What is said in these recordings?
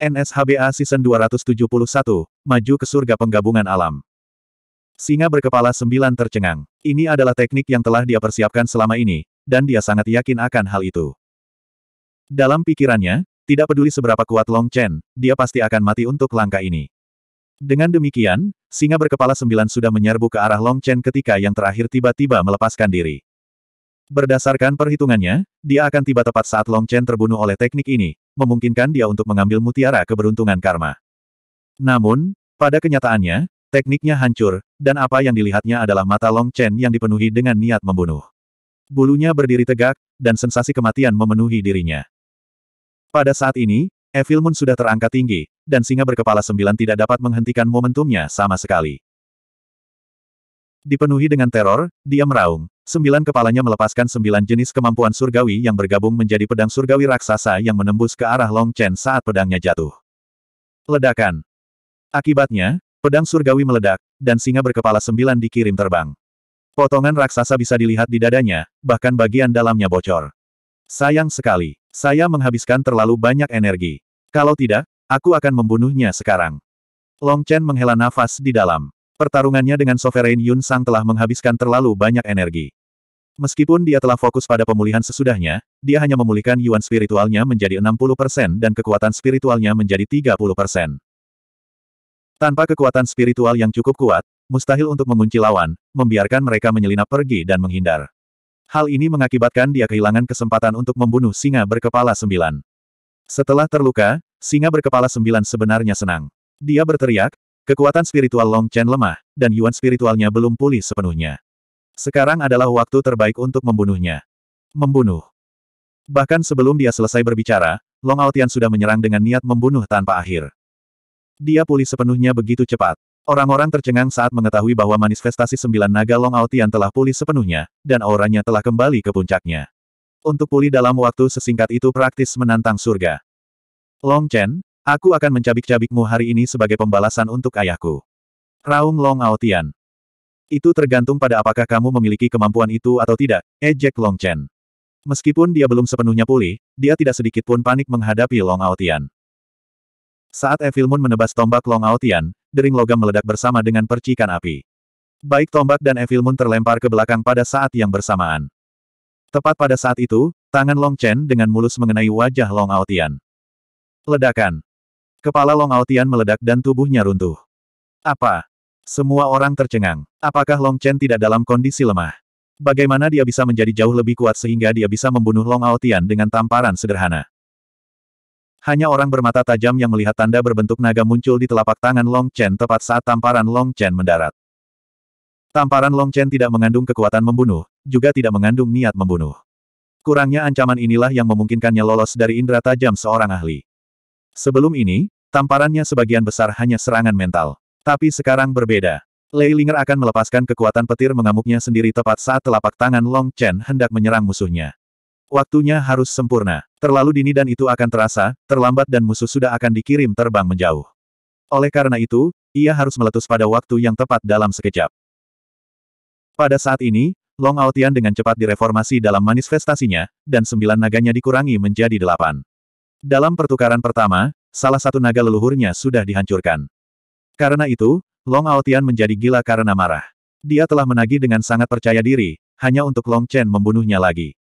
NSHBA Season 271, Maju ke Surga Penggabungan Alam. Singa berkepala sembilan tercengang. Ini adalah teknik yang telah dia persiapkan selama ini, dan dia sangat yakin akan hal itu. Dalam pikirannya, tidak peduli seberapa kuat Long Chen, dia pasti akan mati untuk langkah ini. Dengan demikian, singa berkepala sembilan sudah menyerbu ke arah Long Chen ketika yang terakhir tiba-tiba melepaskan diri. Berdasarkan perhitungannya, dia akan tiba tepat saat Long Chen terbunuh oleh teknik ini, memungkinkan dia untuk mengambil mutiara keberuntungan karma. Namun, pada kenyataannya, tekniknya hancur, dan apa yang dilihatnya adalah mata Long Chen yang dipenuhi dengan niat membunuh. Bulunya berdiri tegak, dan sensasi kematian memenuhi dirinya. Pada saat ini, Evil Moon sudah terangkat tinggi, dan singa berkepala sembilan tidak dapat menghentikan momentumnya sama sekali. Dipenuhi dengan teror, dia meraung. Sembilan kepalanya melepaskan sembilan jenis kemampuan surgawi yang bergabung menjadi pedang surgawi raksasa yang menembus ke arah Long Chen saat pedangnya jatuh. Ledakan. Akibatnya, pedang surgawi meledak, dan singa berkepala sembilan dikirim terbang. Potongan raksasa bisa dilihat di dadanya, bahkan bagian dalamnya bocor. Sayang sekali, saya menghabiskan terlalu banyak energi. Kalau tidak, aku akan membunuhnya sekarang. Long Chen menghela nafas di dalam. Pertarungannya dengan Sovereign Yun Sang telah menghabiskan terlalu banyak energi. Meskipun dia telah fokus pada pemulihan sesudahnya, dia hanya memulihkan yuan spiritualnya menjadi 60% dan kekuatan spiritualnya menjadi 30%. Tanpa kekuatan spiritual yang cukup kuat, mustahil untuk mengunci lawan, membiarkan mereka menyelinap pergi dan menghindar. Hal ini mengakibatkan dia kehilangan kesempatan untuk membunuh singa berkepala sembilan. Setelah terluka, singa berkepala sembilan sebenarnya senang. Dia berteriak, Kekuatan spiritual Long Chen lemah, dan Yuan spiritualnya belum pulih sepenuhnya. Sekarang adalah waktu terbaik untuk membunuhnya. Membunuh. Bahkan sebelum dia selesai berbicara, Long Aotian sudah menyerang dengan niat membunuh tanpa akhir. Dia pulih sepenuhnya begitu cepat. Orang-orang tercengang saat mengetahui bahwa manifestasi sembilan naga Long Aotian telah pulih sepenuhnya, dan auranya telah kembali ke puncaknya. Untuk pulih dalam waktu sesingkat itu praktis menantang surga. Long Chen, Aku akan mencabik-cabikmu hari ini sebagai pembalasan untuk ayahku. Raung Long Aotian. Itu tergantung pada apakah kamu memiliki kemampuan itu atau tidak, ejek eh Long Chen. Meskipun dia belum sepenuhnya pulih, dia tidak sedikit pun panik menghadapi Long Aotian. Saat Evil Moon menebas tombak Long Aotian, dering logam meledak bersama dengan percikan api. Baik tombak dan Evil Moon terlempar ke belakang pada saat yang bersamaan. Tepat pada saat itu, tangan Long Chen dengan mulus mengenai wajah Long Aotian. Ledakan. Kepala Long Aotian meledak dan tubuhnya runtuh. Apa? Semua orang tercengang. Apakah Long Chen tidak dalam kondisi lemah? Bagaimana dia bisa menjadi jauh lebih kuat sehingga dia bisa membunuh Long Aotian dengan tamparan sederhana? Hanya orang bermata tajam yang melihat tanda berbentuk naga muncul di telapak tangan Long Chen tepat saat tamparan Long Chen mendarat. Tamparan Long Chen tidak mengandung kekuatan membunuh, juga tidak mengandung niat membunuh. Kurangnya ancaman inilah yang memungkinkannya lolos dari indera tajam seorang ahli. Sebelum ini, tamparannya sebagian besar hanya serangan mental. Tapi sekarang berbeda. Lei Linger akan melepaskan kekuatan petir mengamuknya sendiri tepat saat telapak tangan Long Chen hendak menyerang musuhnya. Waktunya harus sempurna. Terlalu dini dan itu akan terasa, terlambat dan musuh sudah akan dikirim terbang menjauh. Oleh karena itu, ia harus meletus pada waktu yang tepat dalam sekejap. Pada saat ini, Long Aotian dengan cepat direformasi dalam manifestasinya, dan sembilan naganya dikurangi menjadi delapan. Dalam pertukaran pertama, salah satu naga leluhurnya sudah dihancurkan. Karena itu, Long Aotian menjadi gila karena marah. Dia telah menagih dengan sangat percaya diri, hanya untuk Long Chen membunuhnya lagi.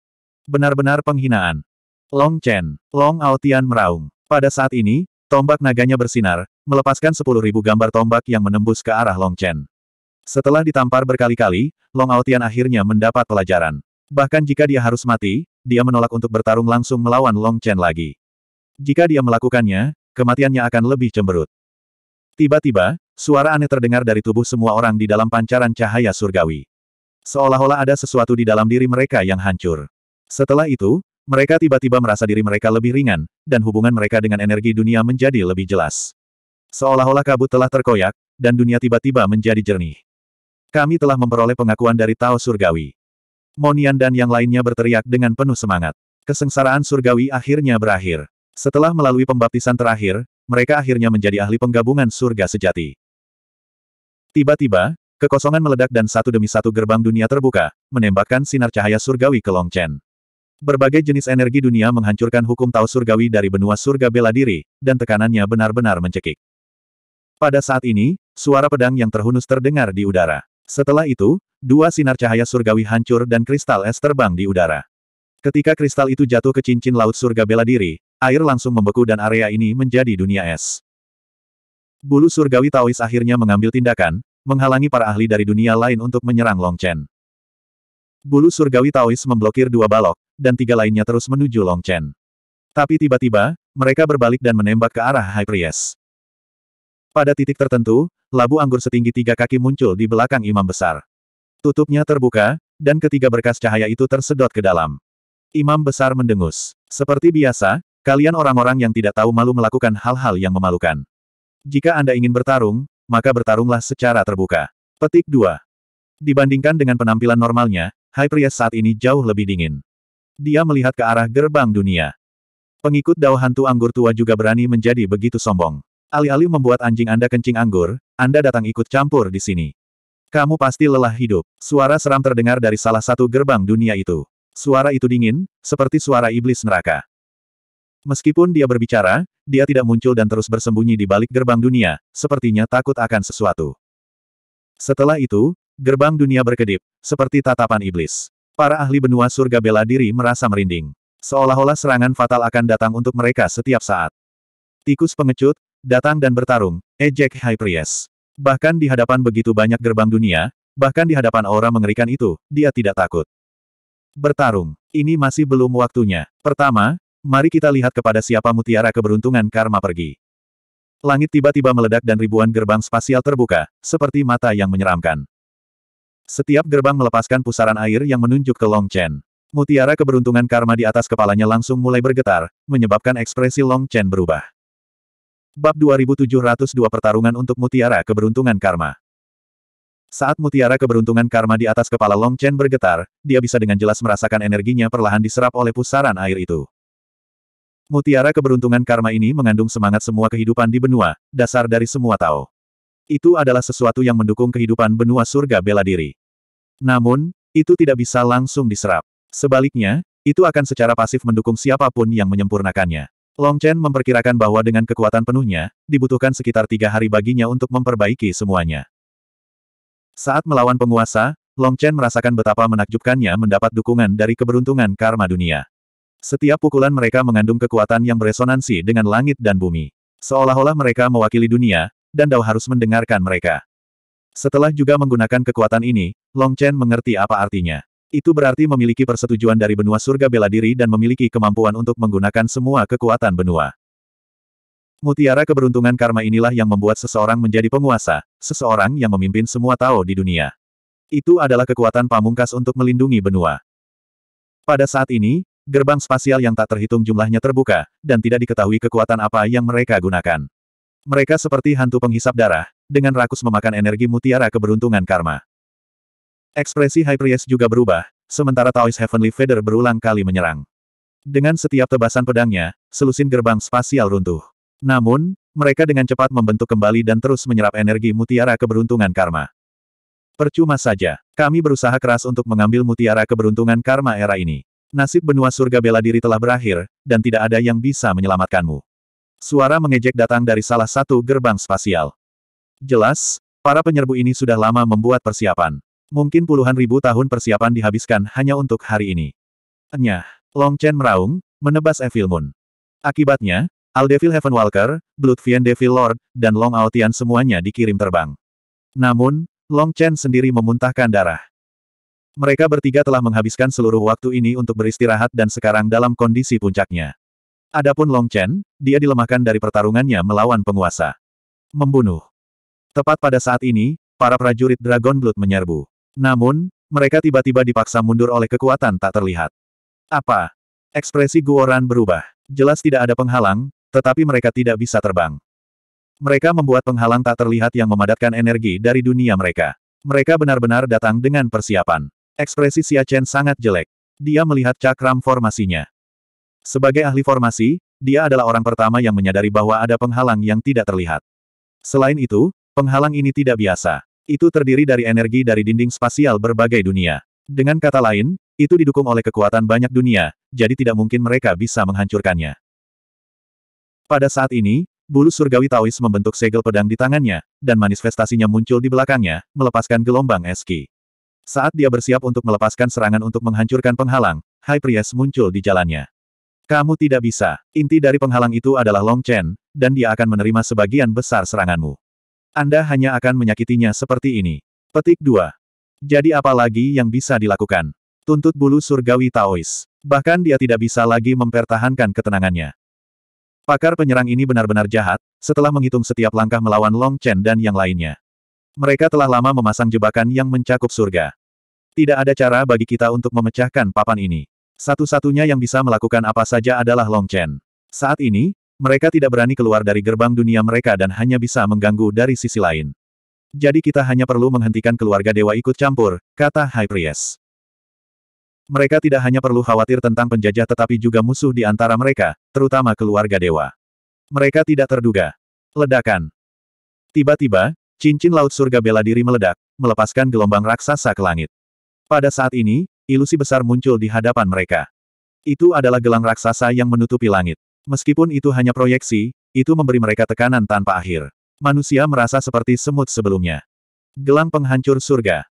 Benar-benar penghinaan. Long Chen, Long Aotian meraung. Pada saat ini, tombak naganya bersinar, melepaskan 10.000 gambar tombak yang menembus ke arah Long Chen. Setelah ditampar berkali-kali, Long Aotian akhirnya mendapat pelajaran. Bahkan jika dia harus mati, dia menolak untuk bertarung langsung melawan Long Chen lagi. Jika dia melakukannya, kematiannya akan lebih cemberut. Tiba-tiba, suara aneh terdengar dari tubuh semua orang di dalam pancaran cahaya surgawi. Seolah-olah ada sesuatu di dalam diri mereka yang hancur. Setelah itu, mereka tiba-tiba merasa diri mereka lebih ringan, dan hubungan mereka dengan energi dunia menjadi lebih jelas. Seolah-olah kabut telah terkoyak, dan dunia tiba-tiba menjadi jernih. Kami telah memperoleh pengakuan dari Tao Surgawi. Monian dan yang lainnya berteriak dengan penuh semangat. Kesengsaraan surgawi akhirnya berakhir. Setelah melalui pembaptisan terakhir, mereka akhirnya menjadi ahli penggabungan surga sejati. Tiba-tiba, kekosongan meledak dan satu demi satu gerbang dunia terbuka, menembakkan sinar cahaya surgawi ke Long Chen. Berbagai jenis energi dunia menghancurkan hukum Tao surgawi dari benua surga bela diri, dan tekanannya benar-benar mencekik. Pada saat ini, suara pedang yang terhunus terdengar di udara. Setelah itu, dua sinar cahaya surgawi hancur dan kristal es terbang di udara. Ketika kristal itu jatuh ke cincin laut surga bela diri, Air langsung membeku dan area ini menjadi dunia es. Bulu surgawi Taois akhirnya mengambil tindakan, menghalangi para ahli dari dunia lain untuk menyerang Long Chen. Bulu surgawi Taois memblokir dua balok, dan tiga lainnya terus menuju Long Chen. Tapi tiba-tiba, mereka berbalik dan menembak ke arah High Priest. Pada titik tertentu, labu anggur setinggi tiga kaki muncul di belakang imam besar. Tutupnya terbuka, dan ketiga berkas cahaya itu tersedot ke dalam. Imam besar mendengus. Seperti biasa, Kalian orang-orang yang tidak tahu malu melakukan hal-hal yang memalukan. Jika Anda ingin bertarung, maka bertarunglah secara terbuka. Petik 2. Dibandingkan dengan penampilan normalnya, Priest saat ini jauh lebih dingin. Dia melihat ke arah gerbang dunia. Pengikut dao hantu anggur tua juga berani menjadi begitu sombong. Alih-alih membuat anjing Anda kencing anggur, Anda datang ikut campur di sini. Kamu pasti lelah hidup. Suara seram terdengar dari salah satu gerbang dunia itu. Suara itu dingin, seperti suara iblis neraka. Meskipun dia berbicara, dia tidak muncul dan terus bersembunyi di balik gerbang dunia, sepertinya takut akan sesuatu. Setelah itu, gerbang dunia berkedip, seperti tatapan iblis. Para ahli benua surga bela diri merasa merinding. Seolah-olah serangan fatal akan datang untuk mereka setiap saat. Tikus pengecut, datang dan bertarung, ejek High Priest. Bahkan di hadapan begitu banyak gerbang dunia, bahkan di hadapan orang mengerikan itu, dia tidak takut. Bertarung. Ini masih belum waktunya. Pertama, Mari kita lihat kepada siapa mutiara keberuntungan karma pergi. Langit tiba-tiba meledak dan ribuan gerbang spasial terbuka, seperti mata yang menyeramkan. Setiap gerbang melepaskan pusaran air yang menunjuk ke Long Chen. Mutiara keberuntungan karma di atas kepalanya langsung mulai bergetar, menyebabkan ekspresi Long Chen berubah. Bab 2702 Pertarungan untuk Mutiara Keberuntungan Karma Saat mutiara keberuntungan karma di atas kepala Long Chen bergetar, dia bisa dengan jelas merasakan energinya perlahan diserap oleh pusaran air itu. Mutiara keberuntungan karma ini mengandung semangat semua kehidupan di benua, dasar dari semua Tao. Itu adalah sesuatu yang mendukung kehidupan benua surga bela diri. Namun, itu tidak bisa langsung diserap. Sebaliknya, itu akan secara pasif mendukung siapapun yang menyempurnakannya. Long Chen memperkirakan bahwa dengan kekuatan penuhnya, dibutuhkan sekitar tiga hari baginya untuk memperbaiki semuanya. Saat melawan penguasa, Long Chen merasakan betapa menakjubkannya mendapat dukungan dari keberuntungan karma dunia. Setiap pukulan mereka mengandung kekuatan yang beresonansi dengan langit dan bumi. Seolah-olah mereka mewakili dunia, dan Dao harus mendengarkan mereka. Setelah juga menggunakan kekuatan ini, Long Chen mengerti apa artinya. Itu berarti memiliki persetujuan dari benua surga bela diri dan memiliki kemampuan untuk menggunakan semua kekuatan benua. Mutiara keberuntungan karma inilah yang membuat seseorang menjadi penguasa, seseorang yang memimpin semua Tao di dunia. Itu adalah kekuatan pamungkas untuk melindungi benua. Pada saat ini, Gerbang spasial yang tak terhitung jumlahnya terbuka, dan tidak diketahui kekuatan apa yang mereka gunakan. Mereka seperti hantu penghisap darah, dengan rakus memakan energi mutiara keberuntungan karma. Ekspresi High Priest juga berubah, sementara Taoist Heavenly Feather berulang kali menyerang. Dengan setiap tebasan pedangnya, selusin gerbang spasial runtuh. Namun, mereka dengan cepat membentuk kembali dan terus menyerap energi mutiara keberuntungan karma. Percuma saja, kami berusaha keras untuk mengambil mutiara keberuntungan karma era ini. Nasib benua surga bela diri telah berakhir, dan tidak ada yang bisa menyelamatkanmu. Suara mengejek datang dari salah satu gerbang spasial. Jelas, para penyerbu ini sudah lama membuat persiapan. Mungkin puluhan ribu tahun persiapan dihabiskan hanya untuk hari ini. Enyah, Long Chen meraung, menebas Evil Moon. Akibatnya, Aldevil Heavenwalker, Bloodfiend Devil Lord, dan Long Aotian semuanya dikirim terbang. Namun, Long Chen sendiri memuntahkan darah. Mereka bertiga telah menghabiskan seluruh waktu ini untuk beristirahat dan sekarang dalam kondisi puncaknya. Adapun Long Chen, dia dilemahkan dari pertarungannya melawan penguasa. Membunuh. Tepat pada saat ini, para prajurit Dragon Blood menyerbu. Namun, mereka tiba-tiba dipaksa mundur oleh kekuatan tak terlihat. Apa? Ekspresi Guoran berubah. Jelas tidak ada penghalang, tetapi mereka tidak bisa terbang. Mereka membuat penghalang tak terlihat yang memadatkan energi dari dunia mereka. Mereka benar-benar datang dengan persiapan. Ekspresi Xia Chen sangat jelek. Dia melihat cakram formasinya. Sebagai ahli formasi, dia adalah orang pertama yang menyadari bahwa ada penghalang yang tidak terlihat. Selain itu, penghalang ini tidak biasa. Itu terdiri dari energi dari dinding spasial berbagai dunia. Dengan kata lain, itu didukung oleh kekuatan banyak dunia, jadi tidak mungkin mereka bisa menghancurkannya. Pada saat ini, bulu surgawi Taois membentuk segel pedang di tangannya, dan manifestasinya muncul di belakangnya, melepaskan gelombang eski. Saat dia bersiap untuk melepaskan serangan untuk menghancurkan penghalang, High Priest muncul di jalannya. Kamu tidak bisa. Inti dari penghalang itu adalah Long Chen, dan dia akan menerima sebagian besar seranganmu. Anda hanya akan menyakitinya seperti ini. Petik 2. Jadi apa lagi yang bisa dilakukan? Tuntut bulu surgawi Taois. Bahkan dia tidak bisa lagi mempertahankan ketenangannya. Pakar penyerang ini benar-benar jahat, setelah menghitung setiap langkah melawan Long Chen dan yang lainnya. Mereka telah lama memasang jebakan yang mencakup surga. Tidak ada cara bagi kita untuk memecahkan papan ini. Satu-satunya yang bisa melakukan apa saja adalah Long Chen. Saat ini, mereka tidak berani keluar dari gerbang dunia mereka dan hanya bisa mengganggu dari sisi lain. Jadi kita hanya perlu menghentikan keluarga dewa ikut campur, kata High Priest. Mereka tidak hanya perlu khawatir tentang penjajah tetapi juga musuh di antara mereka, terutama keluarga dewa. Mereka tidak terduga. Ledakan. Tiba-tiba, Cincin laut surga bela diri meledak, melepaskan gelombang raksasa ke langit. Pada saat ini, ilusi besar muncul di hadapan mereka. Itu adalah gelang raksasa yang menutupi langit. Meskipun itu hanya proyeksi, itu memberi mereka tekanan tanpa akhir. Manusia merasa seperti semut sebelumnya. Gelang penghancur surga.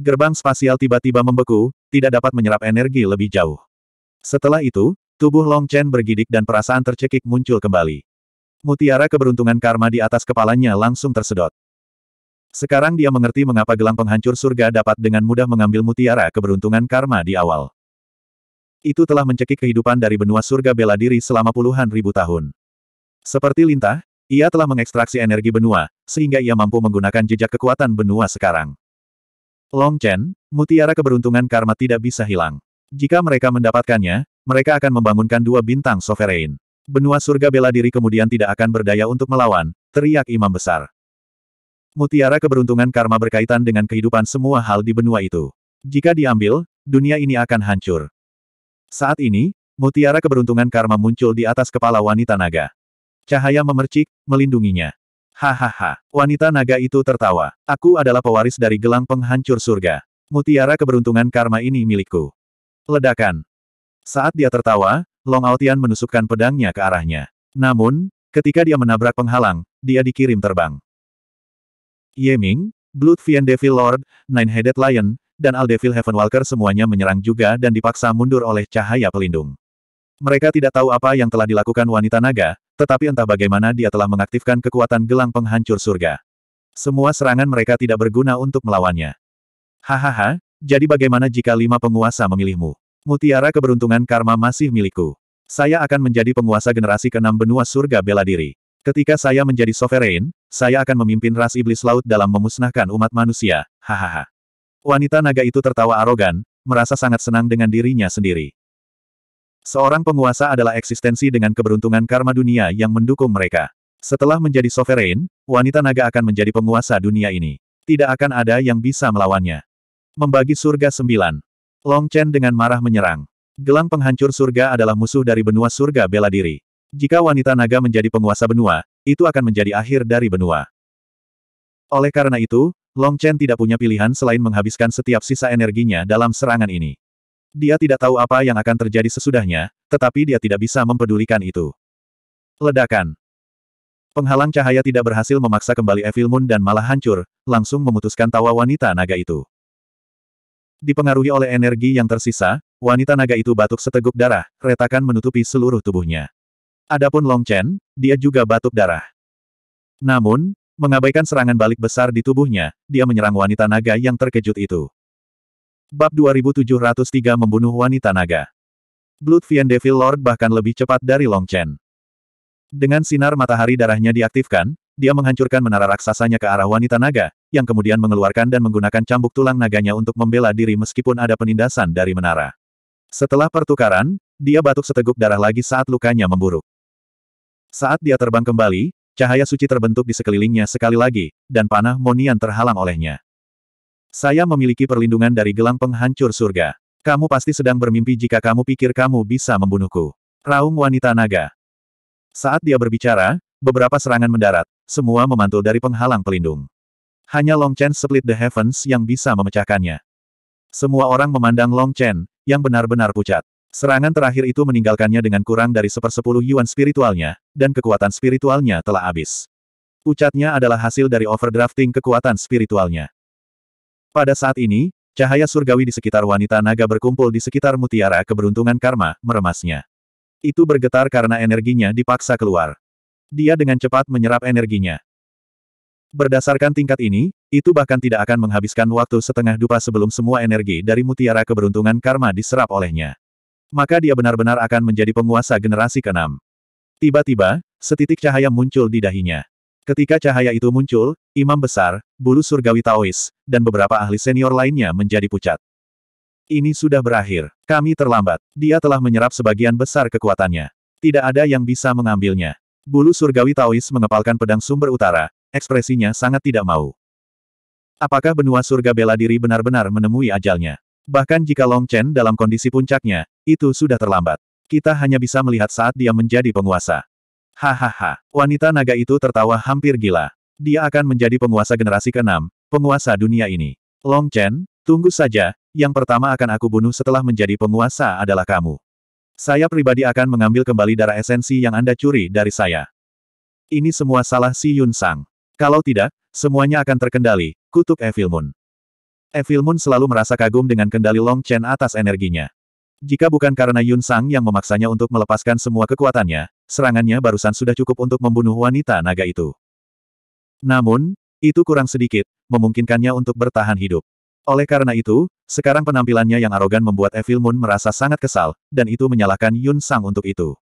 Gerbang spasial tiba-tiba membeku, tidak dapat menyerap energi lebih jauh. Setelah itu, tubuh Long Chen bergidik dan perasaan tercekik muncul kembali. Mutiara keberuntungan karma di atas kepalanya langsung tersedot. Sekarang dia mengerti mengapa gelang penghancur surga dapat dengan mudah mengambil mutiara keberuntungan karma di awal. Itu telah mencekik kehidupan dari benua surga bela diri selama puluhan ribu tahun. Seperti lintah, ia telah mengekstraksi energi benua, sehingga ia mampu menggunakan jejak kekuatan benua sekarang. Long Chen, mutiara keberuntungan karma tidak bisa hilang. Jika mereka mendapatkannya, mereka akan membangunkan dua bintang sovereign. Benua surga bela diri kemudian tidak akan berdaya untuk melawan, teriak imam besar. Mutiara keberuntungan karma berkaitan dengan kehidupan semua hal di benua itu. Jika diambil, dunia ini akan hancur. Saat ini, mutiara keberuntungan karma muncul di atas kepala wanita naga. Cahaya memercik, melindunginya. Hahaha, wanita naga itu tertawa. Aku adalah pewaris dari gelang penghancur surga. Mutiara keberuntungan karma ini milikku. Ledakan. Saat dia tertawa, Long Aotian menusukkan pedangnya ke arahnya. Namun, ketika dia menabrak penghalang, dia dikirim terbang. Yeming, Blood Fiend Devil Lord, Nine-Headed Lion, dan Al Devil Heavenwalker semuanya menyerang juga dan dipaksa mundur oleh cahaya pelindung. Mereka tidak tahu apa yang telah dilakukan wanita naga, tetapi entah bagaimana dia telah mengaktifkan kekuatan gelang penghancur surga. Semua serangan mereka tidak berguna untuk melawannya. Hahaha, jadi bagaimana jika lima penguasa memilihmu? Mutiara keberuntungan karma masih milikku. Saya akan menjadi penguasa generasi keenam benua surga bela diri. Ketika saya menjadi sovereign, saya akan memimpin ras iblis laut dalam memusnahkan umat manusia, hahaha. Wanita naga itu tertawa arogan, merasa sangat senang dengan dirinya sendiri. Seorang penguasa adalah eksistensi dengan keberuntungan karma dunia yang mendukung mereka. Setelah menjadi sovereign, wanita naga akan menjadi penguasa dunia ini. Tidak akan ada yang bisa melawannya. Membagi surga sembilan. Long Chen dengan marah menyerang. Gelang penghancur surga adalah musuh dari benua surga bela diri. Jika wanita naga menjadi penguasa benua, itu akan menjadi akhir dari benua. Oleh karena itu, Long Chen tidak punya pilihan selain menghabiskan setiap sisa energinya dalam serangan ini. Dia tidak tahu apa yang akan terjadi sesudahnya, tetapi dia tidak bisa mempedulikan itu. Ledakan. Penghalang cahaya tidak berhasil memaksa kembali Evil Moon dan malah hancur, langsung memutuskan tawa wanita naga itu. Dipengaruhi oleh energi yang tersisa, wanita naga itu batuk seteguk darah, retakan menutupi seluruh tubuhnya. Adapun Long Chen, dia juga batuk darah. Namun, mengabaikan serangan balik besar di tubuhnya, dia menyerang wanita naga yang terkejut itu. Bab 2703 Membunuh Wanita Naga Blood Bloodfiend Devil Lord bahkan lebih cepat dari Long Chen. Dengan sinar matahari darahnya diaktifkan, dia menghancurkan menara raksasanya ke arah wanita naga, yang kemudian mengeluarkan dan menggunakan cambuk tulang naganya untuk membela diri meskipun ada penindasan dari menara. Setelah pertukaran, dia batuk seteguk darah lagi saat lukanya memburuk. Saat dia terbang kembali, cahaya suci terbentuk di sekelilingnya sekali lagi, dan panah Monian terhalang olehnya. Saya memiliki perlindungan dari gelang penghancur surga. Kamu pasti sedang bermimpi jika kamu pikir kamu bisa membunuhku. Raung wanita naga. Saat dia berbicara, beberapa serangan mendarat, semua memantul dari penghalang pelindung. Hanya Long Chen Split the Heavens yang bisa memecahkannya. Semua orang memandang Long Chen, yang benar-benar pucat. Serangan terakhir itu meninggalkannya dengan kurang dari sepersepuluh yuan spiritualnya, dan kekuatan spiritualnya telah habis. Pucatnya adalah hasil dari overdrafting kekuatan spiritualnya. Pada saat ini, cahaya surgawi di sekitar wanita naga berkumpul di sekitar mutiara keberuntungan karma, meremasnya. Itu bergetar karena energinya dipaksa keluar. Dia dengan cepat menyerap energinya. Berdasarkan tingkat ini, itu bahkan tidak akan menghabiskan waktu setengah dupa sebelum semua energi dari mutiara keberuntungan karma diserap olehnya. Maka dia benar-benar akan menjadi penguasa generasi keenam. Tiba-tiba, setitik cahaya muncul di dahinya. Ketika cahaya itu muncul, imam besar, bulu surgawi Taois, dan beberapa ahli senior lainnya menjadi pucat. Ini sudah berakhir. Kami terlambat. Dia telah menyerap sebagian besar kekuatannya. Tidak ada yang bisa mengambilnya. Bulu surgawi Taois mengepalkan pedang sumber utara, ekspresinya sangat tidak mau. Apakah benua surga bela diri benar-benar menemui ajalnya? Bahkan jika Long Chen dalam kondisi puncaknya, itu sudah terlambat. Kita hanya bisa melihat saat dia menjadi penguasa. Hahaha, wanita naga itu tertawa hampir gila. Dia akan menjadi penguasa generasi ke-6, penguasa dunia ini. Long Chen, tunggu saja, yang pertama akan aku bunuh setelah menjadi penguasa adalah kamu. Saya pribadi akan mengambil kembali darah esensi yang Anda curi dari saya. Ini semua salah Si Yun Sang. Kalau tidak, semuanya akan terkendali, kutuk Evil Moon. Evil Moon selalu merasa kagum dengan kendali Long Chen atas energinya. Jika bukan karena Yun Sang yang memaksanya untuk melepaskan semua kekuatannya, serangannya barusan sudah cukup untuk membunuh wanita naga itu. Namun, itu kurang sedikit, memungkinkannya untuk bertahan hidup. Oleh karena itu, sekarang penampilannya yang arogan membuat Evil Moon merasa sangat kesal, dan itu menyalahkan Yun Sang untuk itu.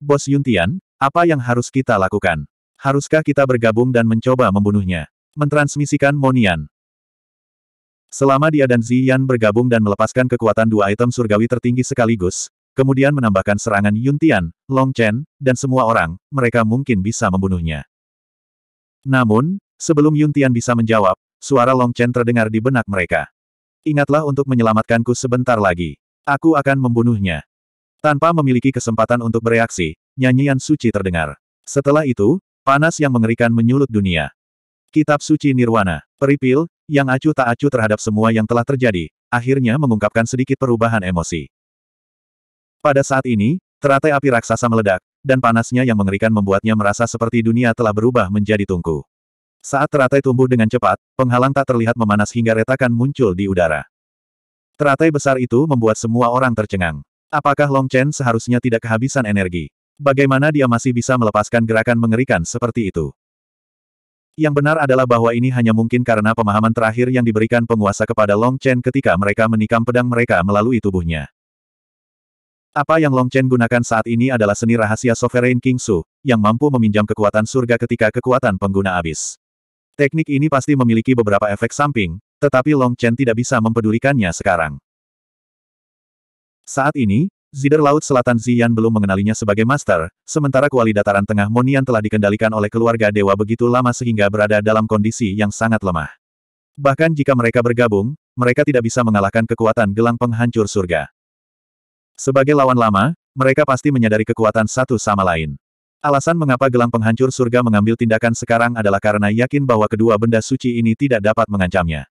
Bos Yun Tian, apa yang harus kita lakukan? Haruskah kita bergabung dan mencoba membunuhnya? Mentransmisikan Monian. Selama dia dan Ziyan bergabung dan melepaskan kekuatan dua item surgawi tertinggi sekaligus, kemudian menambahkan serangan Yun Tian, Long Chen, dan semua orang, mereka mungkin bisa membunuhnya. Namun, sebelum Yun Tian bisa menjawab, suara Long Chen terdengar di benak mereka. Ingatlah untuk menyelamatkanku sebentar lagi. Aku akan membunuhnya. Tanpa memiliki kesempatan untuk bereaksi, nyanyian suci terdengar. Setelah itu, panas yang mengerikan menyulut dunia. Kitab Suci Nirwana, Peripil, yang acuh tak acuh terhadap semua yang telah terjadi, akhirnya mengungkapkan sedikit perubahan emosi. Pada saat ini, teratai api raksasa meledak, dan panasnya yang mengerikan membuatnya merasa seperti dunia telah berubah menjadi tungku. Saat teratai tumbuh dengan cepat, penghalang tak terlihat memanas hingga retakan muncul di udara. Teratai besar itu membuat semua orang tercengang. Apakah Long Chen seharusnya tidak kehabisan energi? Bagaimana dia masih bisa melepaskan gerakan mengerikan seperti itu? Yang benar adalah bahwa ini hanya mungkin karena pemahaman terakhir yang diberikan penguasa kepada Long Chen ketika mereka menikam pedang mereka melalui tubuhnya. Apa yang Long Chen gunakan saat ini adalah seni rahasia Sovereign King Su, yang mampu meminjam kekuatan surga ketika kekuatan pengguna habis. Teknik ini pasti memiliki beberapa efek samping, tetapi Long Chen tidak bisa mempedulikannya sekarang. Saat ini, Zider Laut Selatan Zian belum mengenalinya sebagai master, sementara kuali dataran tengah Monian telah dikendalikan oleh keluarga dewa begitu lama sehingga berada dalam kondisi yang sangat lemah. Bahkan jika mereka bergabung, mereka tidak bisa mengalahkan kekuatan gelang penghancur surga. Sebagai lawan lama, mereka pasti menyadari kekuatan satu sama lain. Alasan mengapa gelang penghancur surga mengambil tindakan sekarang adalah karena yakin bahwa kedua benda suci ini tidak dapat mengancamnya.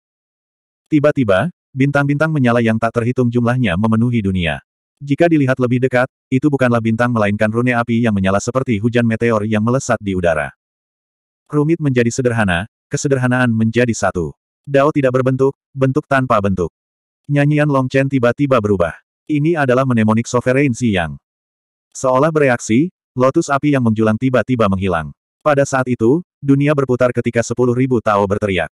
Tiba-tiba, bintang-bintang menyala yang tak terhitung jumlahnya memenuhi dunia. Jika dilihat lebih dekat, itu bukanlah bintang melainkan rune api yang menyala seperti hujan meteor yang melesat di udara. Rumit menjadi sederhana, kesederhanaan menjadi satu. Dao tidak berbentuk, bentuk tanpa bentuk. Nyanyian Long Chen tiba-tiba berubah. Ini adalah mnemonic sovereign Siang. Seolah bereaksi, lotus api yang menjulang tiba-tiba menghilang. Pada saat itu, dunia berputar ketika sepuluh ribu Tao berteriak.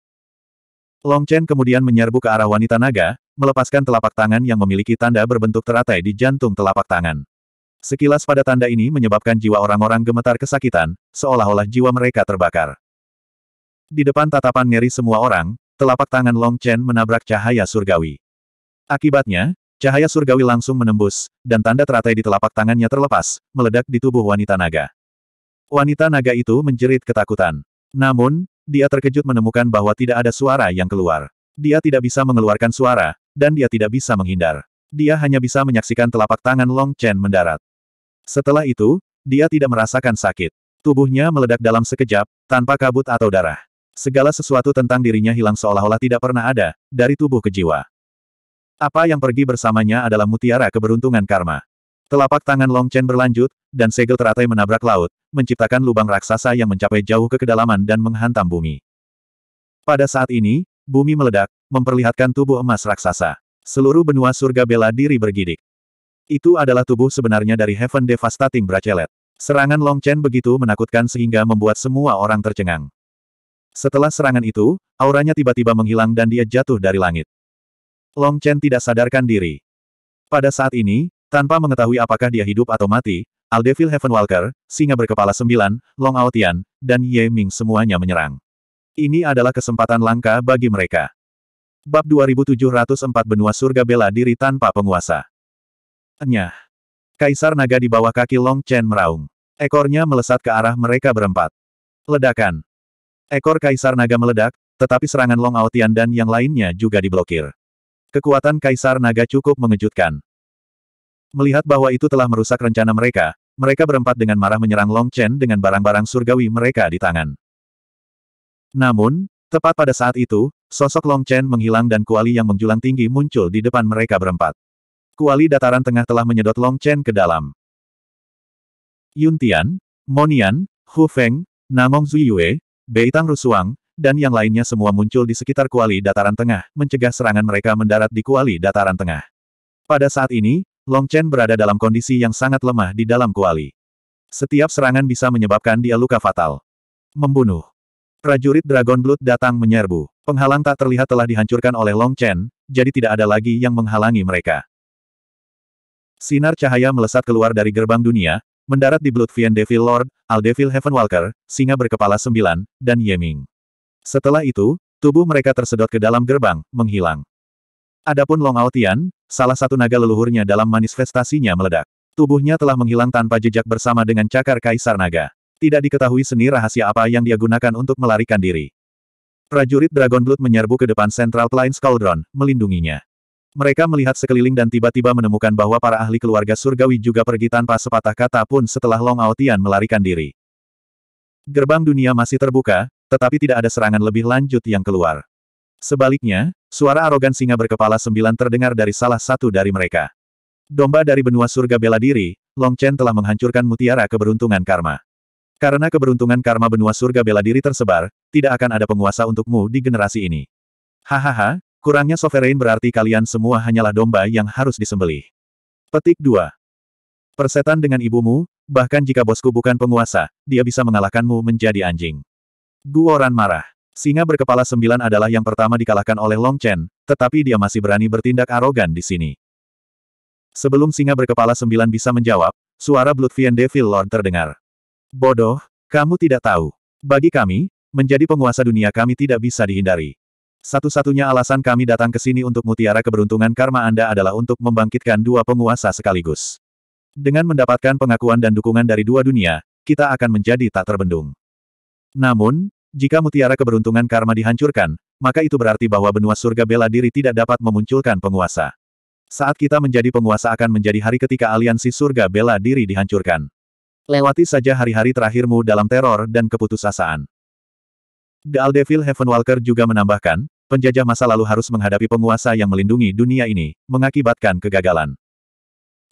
Long Chen kemudian menyerbu ke arah wanita naga, melepaskan telapak tangan yang memiliki tanda berbentuk teratai di jantung telapak tangan. Sekilas pada tanda ini menyebabkan jiwa orang-orang gemetar kesakitan, seolah-olah jiwa mereka terbakar. Di depan tatapan ngeri semua orang, telapak tangan Long Chen menabrak cahaya surgawi. Akibatnya, cahaya surgawi langsung menembus, dan tanda teratai di telapak tangannya terlepas, meledak di tubuh wanita naga. Wanita naga itu menjerit ketakutan. Namun, dia terkejut menemukan bahwa tidak ada suara yang keluar. Dia tidak bisa mengeluarkan suara, dan dia tidak bisa menghindar. Dia hanya bisa menyaksikan telapak tangan Long Chen mendarat. Setelah itu, dia tidak merasakan sakit. Tubuhnya meledak dalam sekejap, tanpa kabut atau darah. Segala sesuatu tentang dirinya hilang seolah-olah tidak pernah ada, dari tubuh ke jiwa. Apa yang pergi bersamanya adalah mutiara keberuntungan karma. Telapak tangan Long Chen berlanjut, dan segel teratai menabrak laut, menciptakan lubang raksasa yang mencapai jauh ke kedalaman dan menghantam bumi. Pada saat ini, bumi meledak, memperlihatkan tubuh emas raksasa. Seluruh benua surga bela diri bergidik. Itu adalah tubuh sebenarnya dari Heaven Devastating Bracelet. Serangan Long Chen begitu menakutkan sehingga membuat semua orang tercengang. Setelah serangan itu, auranya tiba-tiba menghilang dan dia jatuh dari langit. Long Chen tidak sadarkan diri. Pada saat ini, tanpa mengetahui apakah dia hidup atau mati, Aldevil Heavenwalker, singa berkepala sembilan, Long Aotian, dan Ye Ming semuanya menyerang. Ini adalah kesempatan langka bagi mereka. Bab 2704 Benua Surga Bela Diri Tanpa Penguasa. Enyah. Kaisar naga di bawah kaki Long Chen meraung. Ekornya melesat ke arah mereka berempat. Ledakan. Ekor kaisar naga meledak, tetapi serangan Long Aotian dan yang lainnya juga diblokir. Kekuatan kaisar naga cukup mengejutkan. Melihat bahwa itu telah merusak rencana mereka, mereka berempat dengan marah menyerang Long Chen dengan barang-barang surgawi mereka di tangan. Namun, tepat pada saat itu, Sosok Long Chen menghilang dan kuali yang menjulang tinggi muncul di depan mereka berempat. Kuali dataran tengah telah menyedot Long Chen ke dalam. Yun Tian, Monian, Hu Feng, Namong Zuyue, Bei Beitang Rusuang, dan yang lainnya semua muncul di sekitar kuali dataran tengah, mencegah serangan mereka mendarat di kuali dataran tengah. Pada saat ini, Long Chen berada dalam kondisi yang sangat lemah di dalam kuali. Setiap serangan bisa menyebabkan dia luka fatal. Membunuh. Prajurit Dragon Blood datang menyerbu. Penghalang tak terlihat telah dihancurkan oleh Long Chen, jadi tidak ada lagi yang menghalangi mereka. Sinar cahaya melesat keluar dari gerbang dunia, mendarat di Blood Bloodfiend Devil Lord, Aldevil Heavenwalker, singa berkepala sembilan, dan Yeming. Setelah itu, tubuh mereka tersedot ke dalam gerbang, menghilang. Adapun Long Aotian, salah satu naga leluhurnya dalam manifestasinya meledak. Tubuhnya telah menghilang tanpa jejak bersama dengan cakar kaisar naga. Tidak diketahui seni rahasia apa yang dia gunakan untuk melarikan diri. Prajurit Dragon Blood menyerbu ke depan Central Plains Cauldron, melindunginya. Mereka melihat sekeliling dan tiba-tiba menemukan bahwa para ahli keluarga surgawi juga pergi tanpa sepatah kata pun setelah Long Aotian melarikan diri. Gerbang dunia masih terbuka, tetapi tidak ada serangan lebih lanjut yang keluar. Sebaliknya, suara arogan singa berkepala sembilan terdengar dari salah satu dari mereka. Domba dari benua surga bela diri, Long Chen telah menghancurkan mutiara keberuntungan karma. Karena keberuntungan karma benua surga bela diri tersebar, tidak akan ada penguasa untukmu di generasi ini. Hahaha, kurangnya sovereign berarti kalian semua hanyalah domba yang harus disembelih. Petik 2. Persetan dengan ibumu, bahkan jika bosku bukan penguasa, dia bisa mengalahkanmu menjadi anjing. Guoran marah. Singa berkepala sembilan adalah yang pertama dikalahkan oleh Long Chen, tetapi dia masih berani bertindak arogan di sini. Sebelum singa berkepala sembilan bisa menjawab, suara Blood Fiend Devil Lord terdengar. Bodoh, kamu tidak tahu. Bagi kami, menjadi penguasa dunia kami tidak bisa dihindari. Satu-satunya alasan kami datang ke sini untuk mutiara keberuntungan karma Anda adalah untuk membangkitkan dua penguasa sekaligus. Dengan mendapatkan pengakuan dan dukungan dari dua dunia, kita akan menjadi tak terbendung. Namun, jika mutiara keberuntungan karma dihancurkan, maka itu berarti bahwa benua surga bela diri tidak dapat memunculkan penguasa. Saat kita menjadi penguasa akan menjadi hari ketika aliansi surga bela diri dihancurkan. Lewati saja hari-hari terakhirmu dalam teror dan keputusasaan. The Aldevil Heavenwalker juga menambahkan, penjajah masa lalu harus menghadapi penguasa yang melindungi dunia ini, mengakibatkan kegagalan.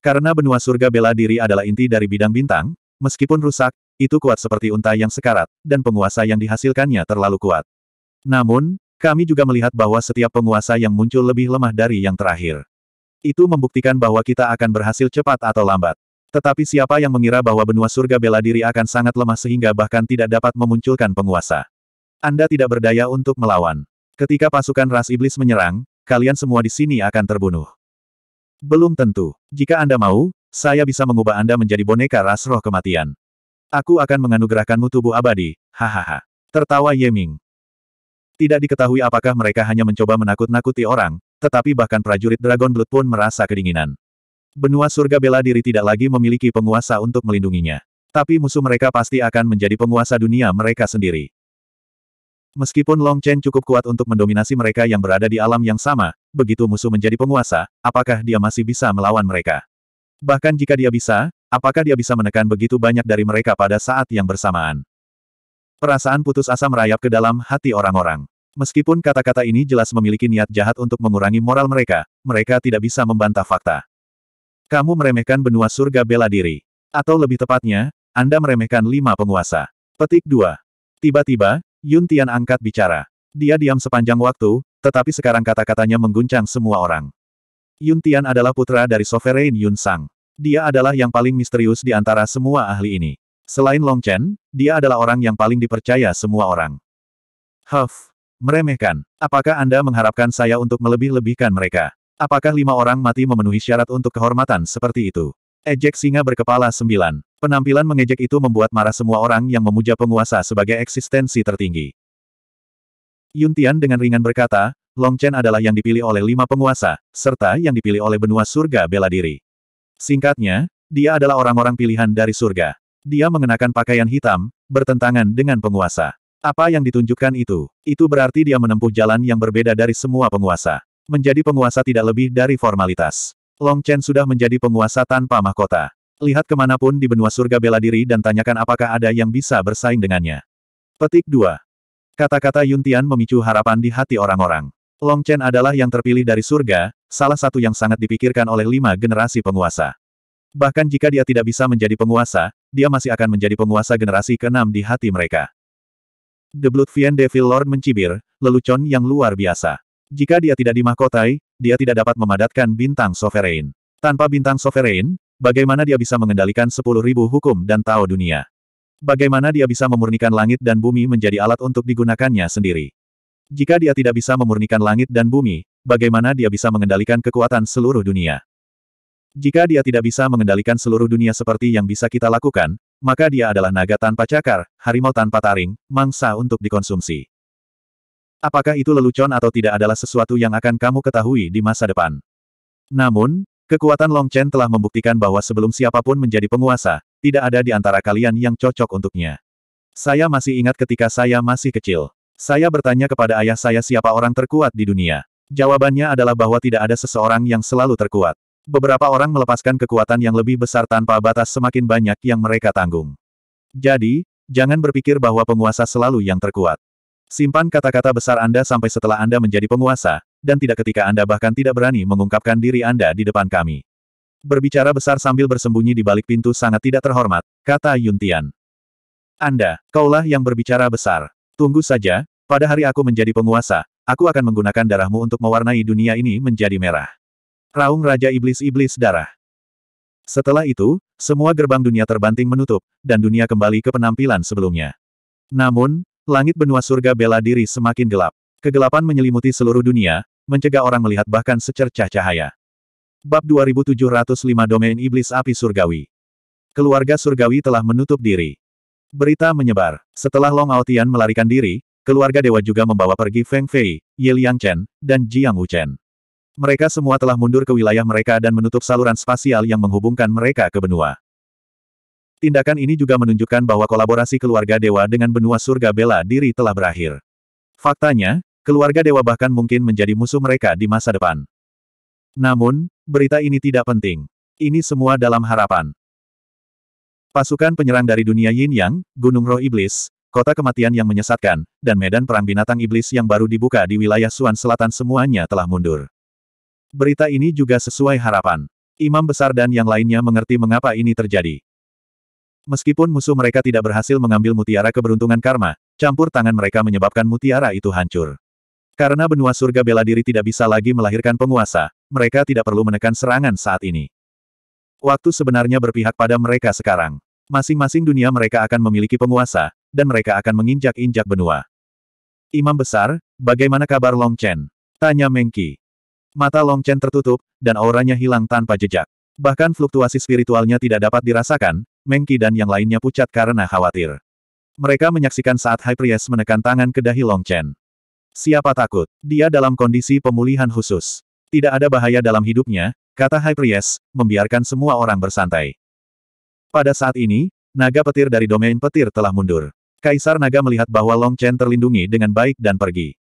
Karena benua surga bela diri adalah inti dari bidang bintang, meskipun rusak, itu kuat seperti unta yang sekarat, dan penguasa yang dihasilkannya terlalu kuat. Namun, kami juga melihat bahwa setiap penguasa yang muncul lebih lemah dari yang terakhir. Itu membuktikan bahwa kita akan berhasil cepat atau lambat. Tetapi siapa yang mengira bahwa benua surga bela diri akan sangat lemah sehingga bahkan tidak dapat memunculkan penguasa. Anda tidak berdaya untuk melawan. Ketika pasukan ras iblis menyerang, kalian semua di sini akan terbunuh. Belum tentu. Jika Anda mau, saya bisa mengubah Anda menjadi boneka ras roh kematian. Aku akan menganugerahkanmu tubuh abadi, hahaha. Tertawa Ye Ming. Tidak diketahui apakah mereka hanya mencoba menakut-nakuti orang, tetapi bahkan prajurit Dragon Blood pun merasa kedinginan. Benua surga bela diri tidak lagi memiliki penguasa untuk melindunginya. Tapi musuh mereka pasti akan menjadi penguasa dunia mereka sendiri. Meskipun Long Chen cukup kuat untuk mendominasi mereka yang berada di alam yang sama, begitu musuh menjadi penguasa, apakah dia masih bisa melawan mereka? Bahkan jika dia bisa, apakah dia bisa menekan begitu banyak dari mereka pada saat yang bersamaan? Perasaan putus asa merayap ke dalam hati orang-orang. Meskipun kata-kata ini jelas memiliki niat jahat untuk mengurangi moral mereka, mereka tidak bisa membantah fakta. Kamu meremehkan benua surga bela diri. Atau lebih tepatnya, Anda meremehkan lima penguasa. Petik 2. Tiba-tiba, Yun Tian angkat bicara. Dia diam sepanjang waktu, tetapi sekarang kata-katanya mengguncang semua orang. Yun Tian adalah putra dari Sovereign Yun Sang. Dia adalah yang paling misterius di antara semua ahli ini. Selain Long Chen, dia adalah orang yang paling dipercaya semua orang. Huff, meremehkan. Apakah Anda mengharapkan saya untuk melebih-lebihkan mereka? Apakah lima orang mati memenuhi syarat untuk kehormatan seperti itu? Ejek singa berkepala sembilan. Penampilan mengejek itu membuat marah semua orang yang memuja penguasa sebagai eksistensi tertinggi. Yun Tian dengan ringan berkata, Long Chen adalah yang dipilih oleh lima penguasa, serta yang dipilih oleh benua surga bela diri. Singkatnya, dia adalah orang-orang pilihan dari surga. Dia mengenakan pakaian hitam, bertentangan dengan penguasa. Apa yang ditunjukkan itu? Itu berarti dia menempuh jalan yang berbeda dari semua penguasa. Menjadi penguasa tidak lebih dari formalitas. Long Chen sudah menjadi penguasa tanpa mahkota. Lihat kemanapun di benua surga bela diri dan tanyakan apakah ada yang bisa bersaing dengannya. Petik 2. Kata-kata Yun Tian memicu harapan di hati orang-orang. Long Chen adalah yang terpilih dari surga, salah satu yang sangat dipikirkan oleh lima generasi penguasa. Bahkan jika dia tidak bisa menjadi penguasa, dia masih akan menjadi penguasa generasi keenam di hati mereka. The Blood Fiend Devil Lord mencibir, lelucon yang luar biasa. Jika dia tidak dimahkotai, dia tidak dapat memadatkan bintang sovereign. Tanpa bintang sovereign, bagaimana dia bisa mengendalikan 10.000 hukum dan Tao dunia? Bagaimana dia bisa memurnikan langit dan bumi menjadi alat untuk digunakannya sendiri? Jika dia tidak bisa memurnikan langit dan bumi, bagaimana dia bisa mengendalikan kekuatan seluruh dunia? Jika dia tidak bisa mengendalikan seluruh dunia seperti yang bisa kita lakukan, maka dia adalah naga tanpa cakar, harimau tanpa taring, mangsa untuk dikonsumsi. Apakah itu lelucon atau tidak adalah sesuatu yang akan kamu ketahui di masa depan. Namun, kekuatan Long Chen telah membuktikan bahwa sebelum siapapun menjadi penguasa, tidak ada di antara kalian yang cocok untuknya. Saya masih ingat ketika saya masih kecil. Saya bertanya kepada ayah saya siapa orang terkuat di dunia. Jawabannya adalah bahwa tidak ada seseorang yang selalu terkuat. Beberapa orang melepaskan kekuatan yang lebih besar tanpa batas semakin banyak yang mereka tanggung. Jadi, jangan berpikir bahwa penguasa selalu yang terkuat. Simpan kata-kata besar Anda sampai setelah Anda menjadi penguasa, dan tidak ketika Anda bahkan tidak berani mengungkapkan diri Anda di depan kami. Berbicara besar sambil bersembunyi di balik pintu sangat tidak terhormat, kata Yun Tian. Anda, kaulah yang berbicara besar. Tunggu saja, pada hari aku menjadi penguasa, aku akan menggunakan darahmu untuk mewarnai dunia ini menjadi merah. Raung Raja Iblis-Iblis Darah. Setelah itu, semua gerbang dunia terbanting menutup, dan dunia kembali ke penampilan sebelumnya. Namun, Langit benua surga bela diri semakin gelap. Kegelapan menyelimuti seluruh dunia, mencegah orang melihat bahkan secercah cahaya. Bab 2705 Domain Iblis Api Surgawi Keluarga Surgawi telah menutup diri. Berita menyebar. Setelah Long Aotian melarikan diri, keluarga dewa juga membawa pergi Feng Fei, Ye Liang Chen, dan Jiang Wuchen. Mereka semua telah mundur ke wilayah mereka dan menutup saluran spasial yang menghubungkan mereka ke benua. Tindakan ini juga menunjukkan bahwa kolaborasi keluarga dewa dengan benua surga bela diri telah berakhir. Faktanya, keluarga dewa bahkan mungkin menjadi musuh mereka di masa depan. Namun, berita ini tidak penting. Ini semua dalam harapan. Pasukan penyerang dari dunia Yin Yang, Gunung Roh Iblis, kota kematian yang menyesatkan, dan medan perang binatang iblis yang baru dibuka di wilayah Suan Selatan semuanya telah mundur. Berita ini juga sesuai harapan. Imam besar dan yang lainnya mengerti mengapa ini terjadi. Meskipun musuh mereka tidak berhasil mengambil mutiara keberuntungan karma, campur tangan mereka menyebabkan mutiara itu hancur. Karena benua surga bela diri tidak bisa lagi melahirkan penguasa, mereka tidak perlu menekan serangan saat ini. Waktu sebenarnya berpihak pada mereka sekarang. Masing-masing dunia mereka akan memiliki penguasa, dan mereka akan menginjak-injak benua. Imam Besar, bagaimana kabar Long Chen? Tanya Mengki. Mata Long Chen tertutup, dan auranya hilang tanpa jejak. Bahkan fluktuasi spiritualnya tidak dapat dirasakan, Mengki dan yang lainnya pucat karena khawatir. Mereka menyaksikan saat High Priest menekan tangan ke dahi Long Chen. Siapa takut? Dia dalam kondisi pemulihan khusus. Tidak ada bahaya dalam hidupnya, kata High Priest, membiarkan semua orang bersantai. Pada saat ini, naga petir dari domain petir telah mundur. Kaisar naga melihat bahwa Long Chen terlindungi dengan baik dan pergi.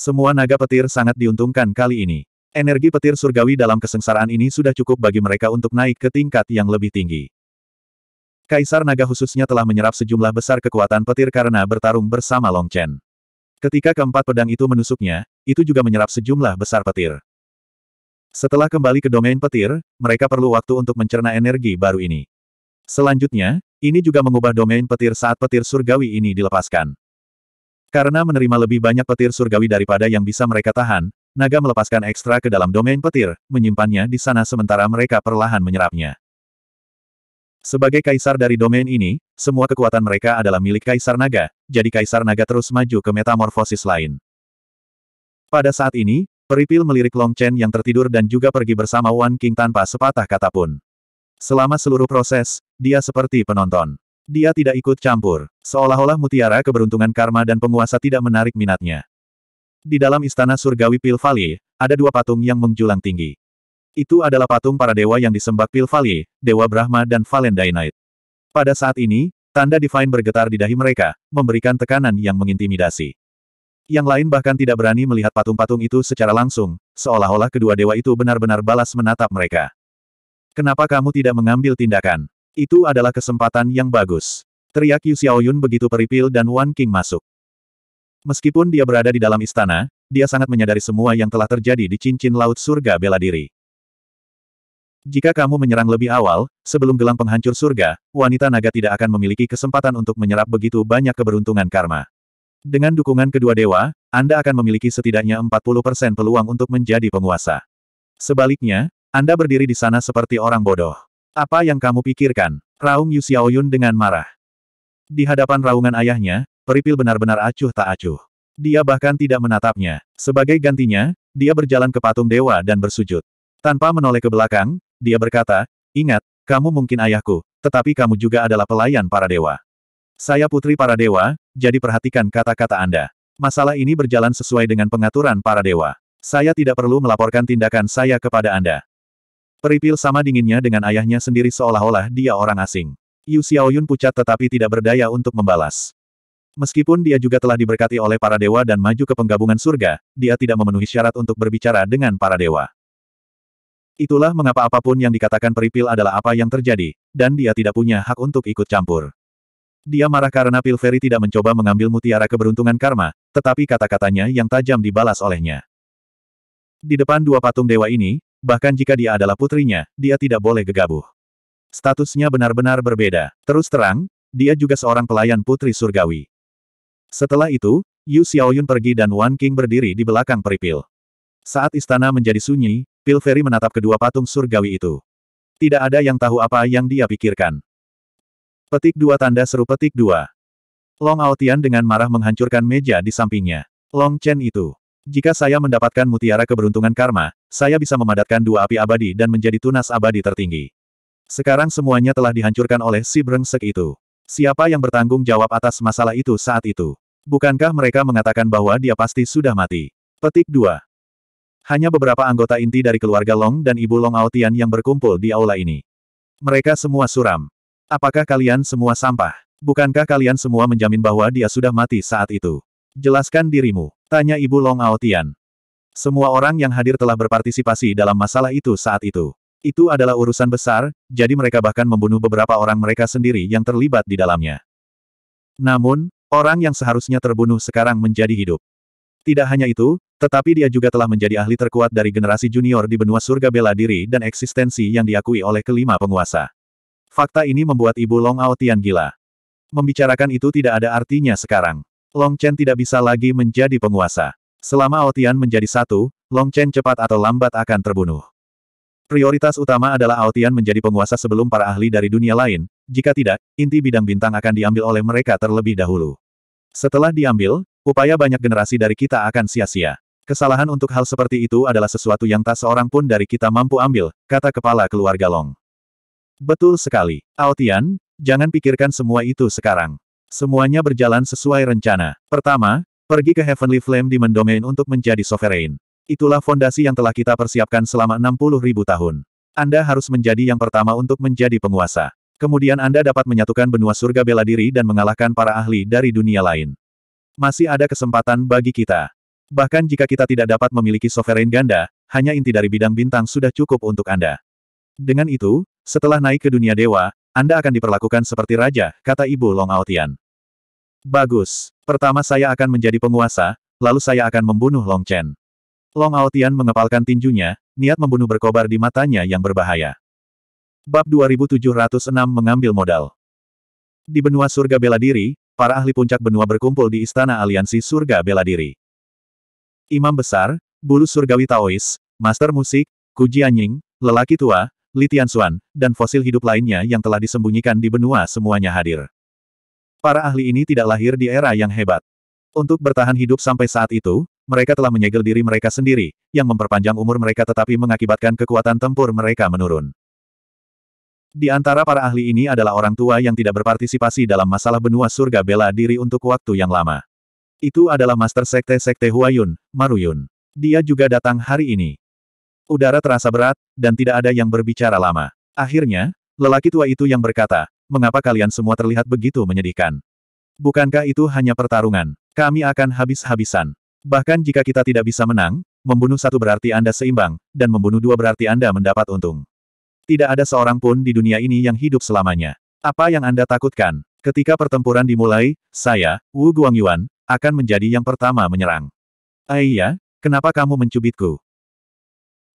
Semua naga petir sangat diuntungkan kali ini. Energi petir surgawi dalam kesengsaraan ini sudah cukup bagi mereka untuk naik ke tingkat yang lebih tinggi. Kaisar Naga khususnya telah menyerap sejumlah besar kekuatan petir karena bertarung bersama Long Chen. Ketika keempat pedang itu menusuknya, itu juga menyerap sejumlah besar petir. Setelah kembali ke domain petir, mereka perlu waktu untuk mencerna energi baru ini. Selanjutnya, ini juga mengubah domain petir saat petir surgawi ini dilepaskan. Karena menerima lebih banyak petir surgawi daripada yang bisa mereka tahan, naga melepaskan ekstra ke dalam domain petir, menyimpannya di sana sementara mereka perlahan menyerapnya. Sebagai kaisar dari domain ini, semua kekuatan mereka adalah milik kaisar naga, jadi kaisar naga terus maju ke metamorfosis lain. Pada saat ini, Peripil melirik Long Chen yang tertidur dan juga pergi bersama Wan King tanpa sepatah kata pun. Selama seluruh proses, dia seperti penonton. Dia tidak ikut campur, seolah-olah mutiara keberuntungan karma dan penguasa tidak menarik minatnya. Di dalam istana surgawi Pilvali ada dua patung yang menjulang tinggi. Itu adalah patung para dewa yang disembah Pilvalie, Dewa Brahma dan Valendainite. Pada saat ini, tanda Divine bergetar di dahi mereka, memberikan tekanan yang mengintimidasi. Yang lain bahkan tidak berani melihat patung-patung itu secara langsung, seolah-olah kedua dewa itu benar-benar balas menatap mereka. Kenapa kamu tidak mengambil tindakan? Itu adalah kesempatan yang bagus. Teriak Yu Xiaoyun begitu Peripil dan Wan King masuk. Meskipun dia berada di dalam istana, dia sangat menyadari semua yang telah terjadi di cincin laut surga bela diri. Jika kamu menyerang lebih awal, sebelum gelang penghancur surga, wanita naga tidak akan memiliki kesempatan untuk menyerap begitu banyak keberuntungan karma. Dengan dukungan kedua dewa, Anda akan memiliki setidaknya 40% peluang untuk menjadi penguasa. Sebaliknya, Anda berdiri di sana seperti orang bodoh. Apa yang kamu pikirkan? Raung Yu Xiaoyun dengan marah. Di hadapan raungan ayahnya, Peripil benar-benar acuh tak acuh. Dia bahkan tidak menatapnya. Sebagai gantinya, dia berjalan ke patung dewa dan bersujud. Tanpa menoleh ke belakang, dia berkata, ingat, kamu mungkin ayahku, tetapi kamu juga adalah pelayan para dewa. Saya putri para dewa, jadi perhatikan kata-kata Anda. Masalah ini berjalan sesuai dengan pengaturan para dewa. Saya tidak perlu melaporkan tindakan saya kepada Anda. Peripil sama dinginnya dengan ayahnya sendiri seolah-olah dia orang asing. Yu Xiaoyun pucat tetapi tidak berdaya untuk membalas. Meskipun dia juga telah diberkati oleh para dewa dan maju ke penggabungan surga, dia tidak memenuhi syarat untuk berbicara dengan para dewa. Itulah mengapa apapun yang dikatakan Peripil adalah apa yang terjadi, dan dia tidak punya hak untuk ikut campur. Dia marah karena Pilferi tidak mencoba mengambil mutiara keberuntungan karma, tetapi kata-katanya yang tajam dibalas olehnya. Di depan dua patung dewa ini, bahkan jika dia adalah putrinya, dia tidak boleh gegabah. Statusnya benar-benar berbeda. Terus terang, dia juga seorang pelayan putri surgawi. Setelah itu, Yu Xiaoyun pergi dan Wan King berdiri di belakang Peripil. Saat istana menjadi sunyi, Pilferi menatap kedua patung surgawi itu. Tidak ada yang tahu apa yang dia pikirkan. Petik dua tanda seru petik dua. Long Aotian dengan marah menghancurkan meja di sampingnya. Long Chen itu. Jika saya mendapatkan mutiara keberuntungan karma, saya bisa memadatkan dua api abadi dan menjadi tunas abadi tertinggi. Sekarang semuanya telah dihancurkan oleh si brengsek itu. Siapa yang bertanggung jawab atas masalah itu saat itu? Bukankah mereka mengatakan bahwa dia pasti sudah mati? Petik 2. Hanya beberapa anggota inti dari keluarga Long dan ibu Long Aotian yang berkumpul di aula ini. Mereka semua suram. Apakah kalian semua sampah? Bukankah kalian semua menjamin bahwa dia sudah mati saat itu? Jelaskan dirimu, tanya ibu Long Aotian. Semua orang yang hadir telah berpartisipasi dalam masalah itu saat itu. Itu adalah urusan besar, jadi mereka bahkan membunuh beberapa orang mereka sendiri yang terlibat di dalamnya. Namun, orang yang seharusnya terbunuh sekarang menjadi hidup. Tidak hanya itu, tetapi dia juga telah menjadi ahli terkuat dari generasi junior di benua surga bela diri dan eksistensi yang diakui oleh kelima penguasa. Fakta ini membuat ibu Long Ao Tian gila. Membicarakan itu tidak ada artinya sekarang. Long Chen tidak bisa lagi menjadi penguasa. Selama Ao Tian menjadi satu, Long Chen cepat atau lambat akan terbunuh. Prioritas utama adalah Ao Tian menjadi penguasa sebelum para ahli dari dunia lain, jika tidak, inti bidang bintang akan diambil oleh mereka terlebih dahulu. Setelah diambil, Upaya banyak generasi dari kita akan sia-sia. Kesalahan untuk hal seperti itu adalah sesuatu yang tak seorang pun dari kita mampu ambil, kata kepala keluarga Long. Betul sekali. Aotian, jangan pikirkan semua itu sekarang. Semuanya berjalan sesuai rencana. Pertama, pergi ke Heavenly Flame di Mendomain untuk menjadi sovereign. Itulah fondasi yang telah kita persiapkan selama 60 ribu tahun. Anda harus menjadi yang pertama untuk menjadi penguasa. Kemudian Anda dapat menyatukan benua surga bela diri dan mengalahkan para ahli dari dunia lain. Masih ada kesempatan bagi kita. Bahkan jika kita tidak dapat memiliki sovereign ganda, hanya inti dari bidang bintang sudah cukup untuk Anda. Dengan itu, setelah naik ke dunia dewa, Anda akan diperlakukan seperti raja, kata Ibu Long Aotian. Bagus. Pertama saya akan menjadi penguasa, lalu saya akan membunuh Long Chen. Long Aotian mengepalkan tinjunya, niat membunuh berkobar di matanya yang berbahaya. Bab 2706 mengambil modal. Di benua surga bela diri, para ahli puncak benua berkumpul di Istana Aliansi Surga Bela Diri. Imam Besar, Bulu Surgawi Taois, Master Musik, Kuji Anjing, Lelaki Tua, Litian Suan, dan fosil hidup lainnya yang telah disembunyikan di benua semuanya hadir. Para ahli ini tidak lahir di era yang hebat. Untuk bertahan hidup sampai saat itu, mereka telah menyegel diri mereka sendiri, yang memperpanjang umur mereka tetapi mengakibatkan kekuatan tempur mereka menurun. Di antara para ahli ini adalah orang tua yang tidak berpartisipasi dalam masalah benua surga bela diri untuk waktu yang lama. Itu adalah Master Sekte Sekte Huayun, Maruyun. Dia juga datang hari ini. Udara terasa berat, dan tidak ada yang berbicara lama. Akhirnya, lelaki tua itu yang berkata, mengapa kalian semua terlihat begitu menyedihkan? Bukankah itu hanya pertarungan? Kami akan habis-habisan. Bahkan jika kita tidak bisa menang, membunuh satu berarti Anda seimbang, dan membunuh dua berarti Anda mendapat untung. Tidak ada seorang pun di dunia ini yang hidup selamanya. Apa yang Anda takutkan? Ketika pertempuran dimulai, saya, Wu Guangyuan, akan menjadi yang pertama menyerang. Aiyah, eh, kenapa kamu mencubitku?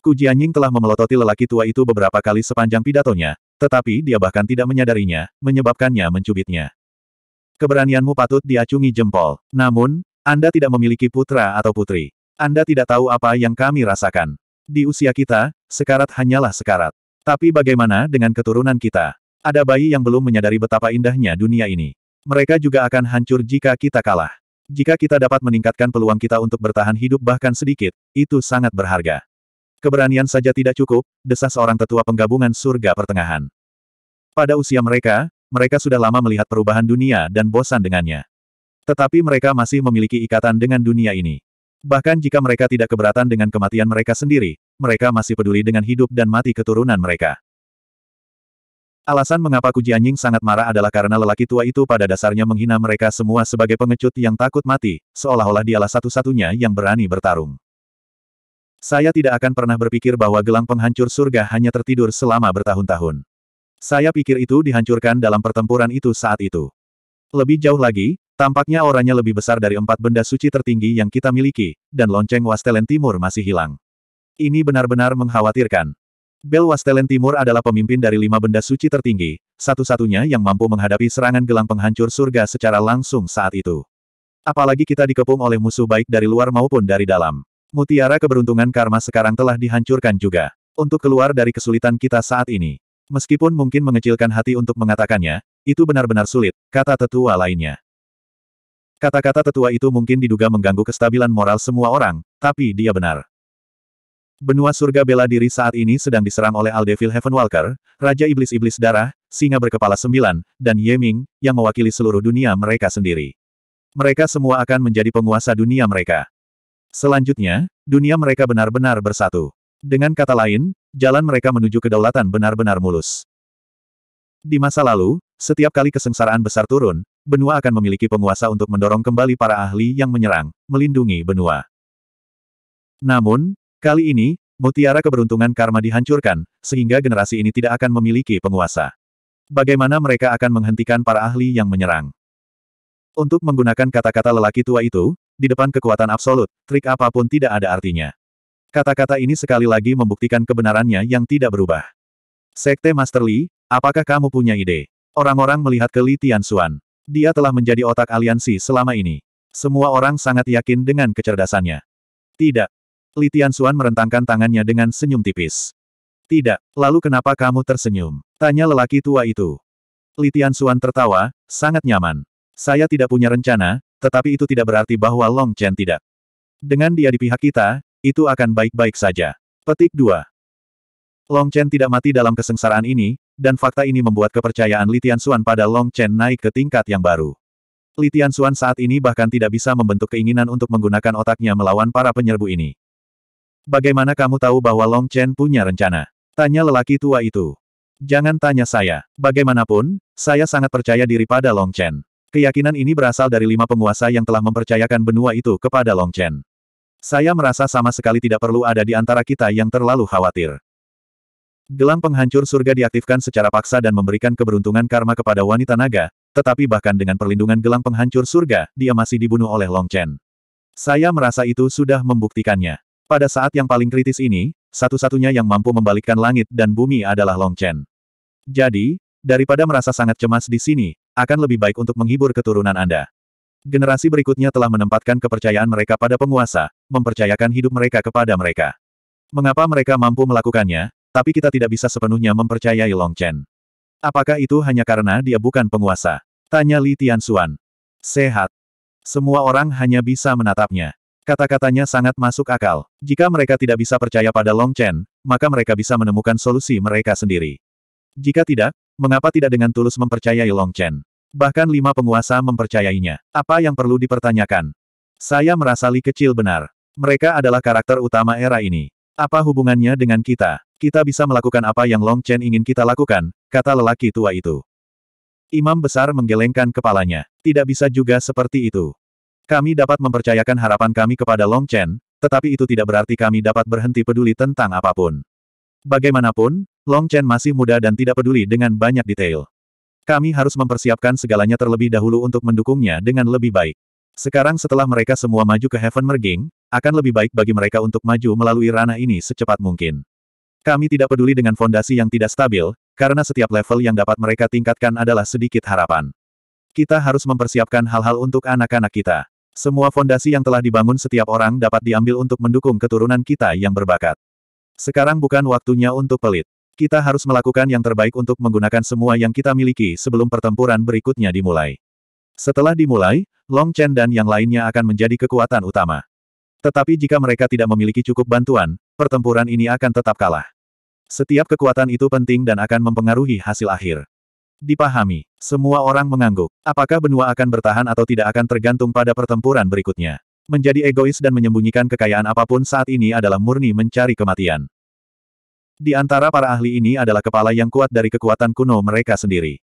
Ku Jianying telah memelototi lelaki tua itu beberapa kali sepanjang pidatonya, tetapi dia bahkan tidak menyadarinya, menyebabkannya mencubitnya. Keberanianmu patut diacungi jempol. Namun, Anda tidak memiliki putra atau putri. Anda tidak tahu apa yang kami rasakan. Di usia kita, sekarat hanyalah sekarat. Tapi bagaimana dengan keturunan kita? Ada bayi yang belum menyadari betapa indahnya dunia ini. Mereka juga akan hancur jika kita kalah. Jika kita dapat meningkatkan peluang kita untuk bertahan hidup bahkan sedikit, itu sangat berharga. Keberanian saja tidak cukup, desah seorang tetua penggabungan surga pertengahan. Pada usia mereka, mereka sudah lama melihat perubahan dunia dan bosan dengannya. Tetapi mereka masih memiliki ikatan dengan dunia ini. Bahkan jika mereka tidak keberatan dengan kematian mereka sendiri, mereka masih peduli dengan hidup dan mati keturunan mereka. Alasan mengapa Kuji Anjing sangat marah adalah karena lelaki tua itu pada dasarnya menghina mereka semua sebagai pengecut yang takut mati, seolah-olah dialah satu-satunya yang berani bertarung. Saya tidak akan pernah berpikir bahwa gelang penghancur surga hanya tertidur selama bertahun-tahun. Saya pikir itu dihancurkan dalam pertempuran itu saat itu. Lebih jauh lagi, Tampaknya orangnya lebih besar dari empat benda suci tertinggi yang kita miliki, dan lonceng Wastelen Timur masih hilang. Ini benar-benar mengkhawatirkan. Bel Wastelen Timur adalah pemimpin dari lima benda suci tertinggi, satu-satunya yang mampu menghadapi serangan gelang penghancur surga secara langsung saat itu. Apalagi kita dikepung oleh musuh baik dari luar maupun dari dalam. Mutiara keberuntungan karma sekarang telah dihancurkan juga. Untuk keluar dari kesulitan kita saat ini. Meskipun mungkin mengecilkan hati untuk mengatakannya, itu benar-benar sulit, kata tetua lainnya. Kata-kata tetua itu mungkin diduga mengganggu kestabilan moral semua orang, tapi dia benar. Benua surga bela diri saat ini sedang diserang oleh Aldevil Heavenwalker, Raja Iblis-Iblis Darah, Singa Berkepala Sembilan, dan Yeming, yang mewakili seluruh dunia mereka sendiri. Mereka semua akan menjadi penguasa dunia mereka. Selanjutnya, dunia mereka benar-benar bersatu. Dengan kata lain, jalan mereka menuju kedaulatan benar-benar mulus. Di masa lalu, setiap kali kesengsaraan besar turun, benua akan memiliki penguasa untuk mendorong kembali para ahli yang menyerang, melindungi benua. Namun, kali ini, mutiara keberuntungan karma dihancurkan, sehingga generasi ini tidak akan memiliki penguasa. Bagaimana mereka akan menghentikan para ahli yang menyerang? Untuk menggunakan kata-kata lelaki tua itu, di depan kekuatan absolut, trik apapun tidak ada artinya. Kata-kata ini sekali lagi membuktikan kebenarannya yang tidak berubah. Sekte Master Li, apakah kamu punya ide? Orang-orang melihat ke Li dia telah menjadi otak aliansi selama ini. Semua orang sangat yakin dengan kecerdasannya. Tidak. Li Tianxuan merentangkan tangannya dengan senyum tipis. Tidak, lalu kenapa kamu tersenyum? Tanya lelaki tua itu. Li Tianxuan tertawa, sangat nyaman. Saya tidak punya rencana, tetapi itu tidak berarti bahwa Long Chen tidak. Dengan dia di pihak kita, itu akan baik-baik saja. Petik 2. Long Chen tidak mati dalam kesengsaraan ini, dan fakta ini membuat kepercayaan Litian Tianxuan pada Long Chen naik ke tingkat yang baru. Litian Tianxuan saat ini bahkan tidak bisa membentuk keinginan untuk menggunakan otaknya melawan para penyerbu ini. Bagaimana kamu tahu bahwa Long Chen punya rencana? Tanya lelaki tua itu. Jangan tanya saya. Bagaimanapun, saya sangat percaya diri pada Long Chen. Keyakinan ini berasal dari lima penguasa yang telah mempercayakan benua itu kepada Long Chen. Saya merasa sama sekali tidak perlu ada di antara kita yang terlalu khawatir. Gelang penghancur surga diaktifkan secara paksa dan memberikan keberuntungan karma kepada wanita naga, tetapi bahkan dengan perlindungan gelang penghancur surga, dia masih dibunuh oleh Long Chen. Saya merasa itu sudah membuktikannya. Pada saat yang paling kritis ini, satu-satunya yang mampu membalikkan langit dan bumi adalah Long Chen. Jadi, daripada merasa sangat cemas di sini, akan lebih baik untuk menghibur keturunan Anda. Generasi berikutnya telah menempatkan kepercayaan mereka pada penguasa, mempercayakan hidup mereka kepada mereka. Mengapa mereka mampu melakukannya? tapi kita tidak bisa sepenuhnya mempercayai Long Chen. Apakah itu hanya karena dia bukan penguasa? Tanya Li Tianxuan. Sehat. Semua orang hanya bisa menatapnya. Kata-katanya sangat masuk akal. Jika mereka tidak bisa percaya pada Long Chen, maka mereka bisa menemukan solusi mereka sendiri. Jika tidak, mengapa tidak dengan tulus mempercayai Long Chen? Bahkan lima penguasa mempercayainya. Apa yang perlu dipertanyakan? Saya merasa Li kecil benar. Mereka adalah karakter utama era ini. Apa hubungannya dengan kita? Kita bisa melakukan apa yang Long Chen ingin kita lakukan, kata lelaki tua itu. Imam besar menggelengkan kepalanya. Tidak bisa juga seperti itu. Kami dapat mempercayakan harapan kami kepada Long Chen, tetapi itu tidak berarti kami dapat berhenti peduli tentang apapun. Bagaimanapun, Long Chen masih muda dan tidak peduli dengan banyak detail. Kami harus mempersiapkan segalanya terlebih dahulu untuk mendukungnya dengan lebih baik. Sekarang setelah mereka semua maju ke Heaven Merging, akan lebih baik bagi mereka untuk maju melalui ranah ini secepat mungkin. Kami tidak peduli dengan fondasi yang tidak stabil, karena setiap level yang dapat mereka tingkatkan adalah sedikit harapan. Kita harus mempersiapkan hal-hal untuk anak-anak kita. Semua fondasi yang telah dibangun setiap orang dapat diambil untuk mendukung keturunan kita yang berbakat. Sekarang bukan waktunya untuk pelit. Kita harus melakukan yang terbaik untuk menggunakan semua yang kita miliki sebelum pertempuran berikutnya dimulai. Setelah dimulai, Long Chen dan yang lainnya akan menjadi kekuatan utama. Tetapi jika mereka tidak memiliki cukup bantuan, pertempuran ini akan tetap kalah. Setiap kekuatan itu penting dan akan mempengaruhi hasil akhir. Dipahami, semua orang mengangguk. Apakah benua akan bertahan atau tidak akan tergantung pada pertempuran berikutnya. Menjadi egois dan menyembunyikan kekayaan apapun saat ini adalah murni mencari kematian. Di antara para ahli ini adalah kepala yang kuat dari kekuatan kuno mereka sendiri.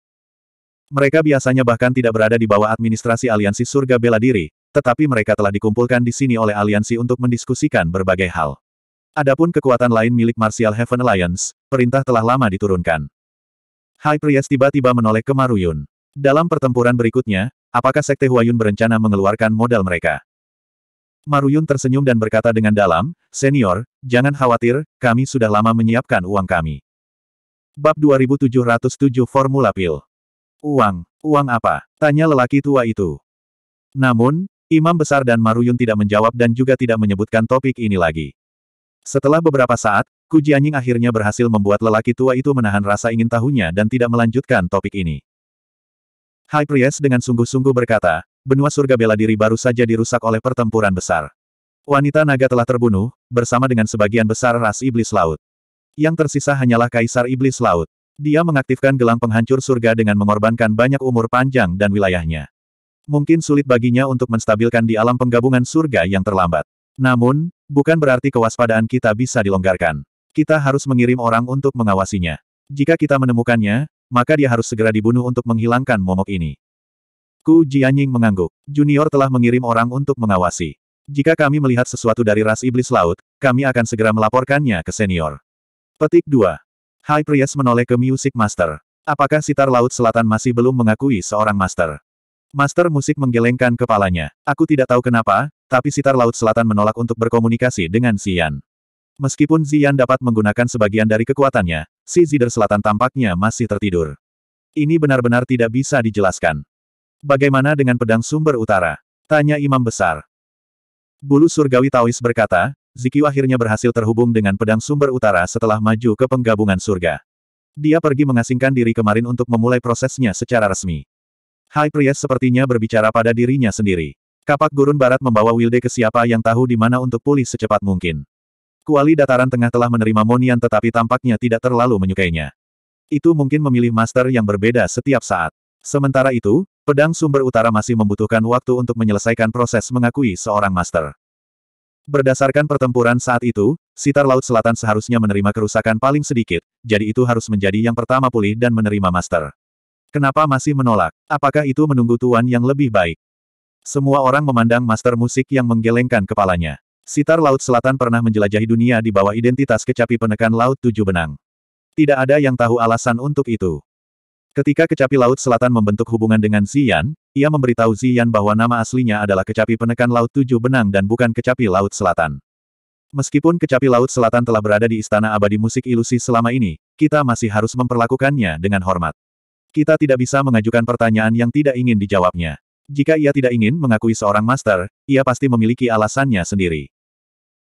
Mereka biasanya bahkan tidak berada di bawah administrasi aliansi surga bela diri, tetapi mereka telah dikumpulkan di sini oleh aliansi untuk mendiskusikan berbagai hal. Adapun kekuatan lain milik Martial Heaven Alliance, perintah telah lama diturunkan. High Priest tiba-tiba menoleh ke Maruyun. Dalam pertempuran berikutnya, apakah Sekte Huayun berencana mengeluarkan modal mereka? Maruyun tersenyum dan berkata dengan dalam, Senior, jangan khawatir, kami sudah lama menyiapkan uang kami. Bab 2707 Formula Pil Uang, uang apa? Tanya lelaki tua itu. Namun, Imam Besar dan Maruyun tidak menjawab dan juga tidak menyebutkan topik ini lagi. Setelah beberapa saat, Kujianying akhirnya berhasil membuat lelaki tua itu menahan rasa ingin tahunya dan tidak melanjutkan topik ini. Hai Priest dengan sungguh-sungguh berkata, benua surga bela diri baru saja dirusak oleh pertempuran besar. Wanita naga telah terbunuh, bersama dengan sebagian besar ras iblis laut. Yang tersisa hanyalah Kaisar Iblis Laut. Dia mengaktifkan gelang penghancur surga dengan mengorbankan banyak umur panjang dan wilayahnya. Mungkin sulit baginya untuk menstabilkan di alam penggabungan surga yang terlambat. Namun, bukan berarti kewaspadaan kita bisa dilonggarkan. Kita harus mengirim orang untuk mengawasinya. Jika kita menemukannya, maka dia harus segera dibunuh untuk menghilangkan momok ini. Ku Jianying mengangguk. Junior telah mengirim orang untuk mengawasi. Jika kami melihat sesuatu dari ras iblis laut, kami akan segera melaporkannya ke senior. Petik 2. High Priest menoleh ke Music Master. Apakah sitar laut selatan masih belum mengakui seorang master? Master musik menggelengkan kepalanya. Aku tidak tahu kenapa, tapi sitar Laut Selatan menolak untuk berkomunikasi dengan Xian. Meskipun Xian dapat menggunakan sebagian dari kekuatannya, si Zider Selatan tampaknya masih tertidur. Ini benar-benar tidak bisa dijelaskan. Bagaimana dengan pedang sumber utara? Tanya Imam Besar. Bulu surgawi Taois berkata, Zikyu akhirnya berhasil terhubung dengan pedang sumber utara setelah maju ke penggabungan surga. Dia pergi mengasingkan diri kemarin untuk memulai prosesnya secara resmi. High Priest sepertinya berbicara pada dirinya sendiri. Kapak gurun barat membawa Wilde ke siapa yang tahu di mana untuk pulih secepat mungkin. Kuali dataran tengah telah menerima Monian tetapi tampaknya tidak terlalu menyukainya. Itu mungkin memilih master yang berbeda setiap saat. Sementara itu, pedang sumber utara masih membutuhkan waktu untuk menyelesaikan proses mengakui seorang master. Berdasarkan pertempuran saat itu, Sitar Laut Selatan seharusnya menerima kerusakan paling sedikit, jadi itu harus menjadi yang pertama pulih dan menerima master. Kenapa masih menolak? Apakah itu menunggu tuan yang lebih baik? Semua orang memandang master musik yang menggelengkan kepalanya. Sitar Laut Selatan pernah menjelajahi dunia di bawah identitas kecapi penekan Laut Tujuh Benang. Tidak ada yang tahu alasan untuk itu. Ketika kecapi Laut Selatan membentuk hubungan dengan Ziyan, ia memberitahu Ziyan bahwa nama aslinya adalah kecapi penekan Laut Tujuh Benang dan bukan kecapi Laut Selatan. Meskipun kecapi Laut Selatan telah berada di Istana Abadi Musik Ilusi selama ini, kita masih harus memperlakukannya dengan hormat. Kita tidak bisa mengajukan pertanyaan yang tidak ingin dijawabnya. Jika ia tidak ingin mengakui seorang master, ia pasti memiliki alasannya sendiri.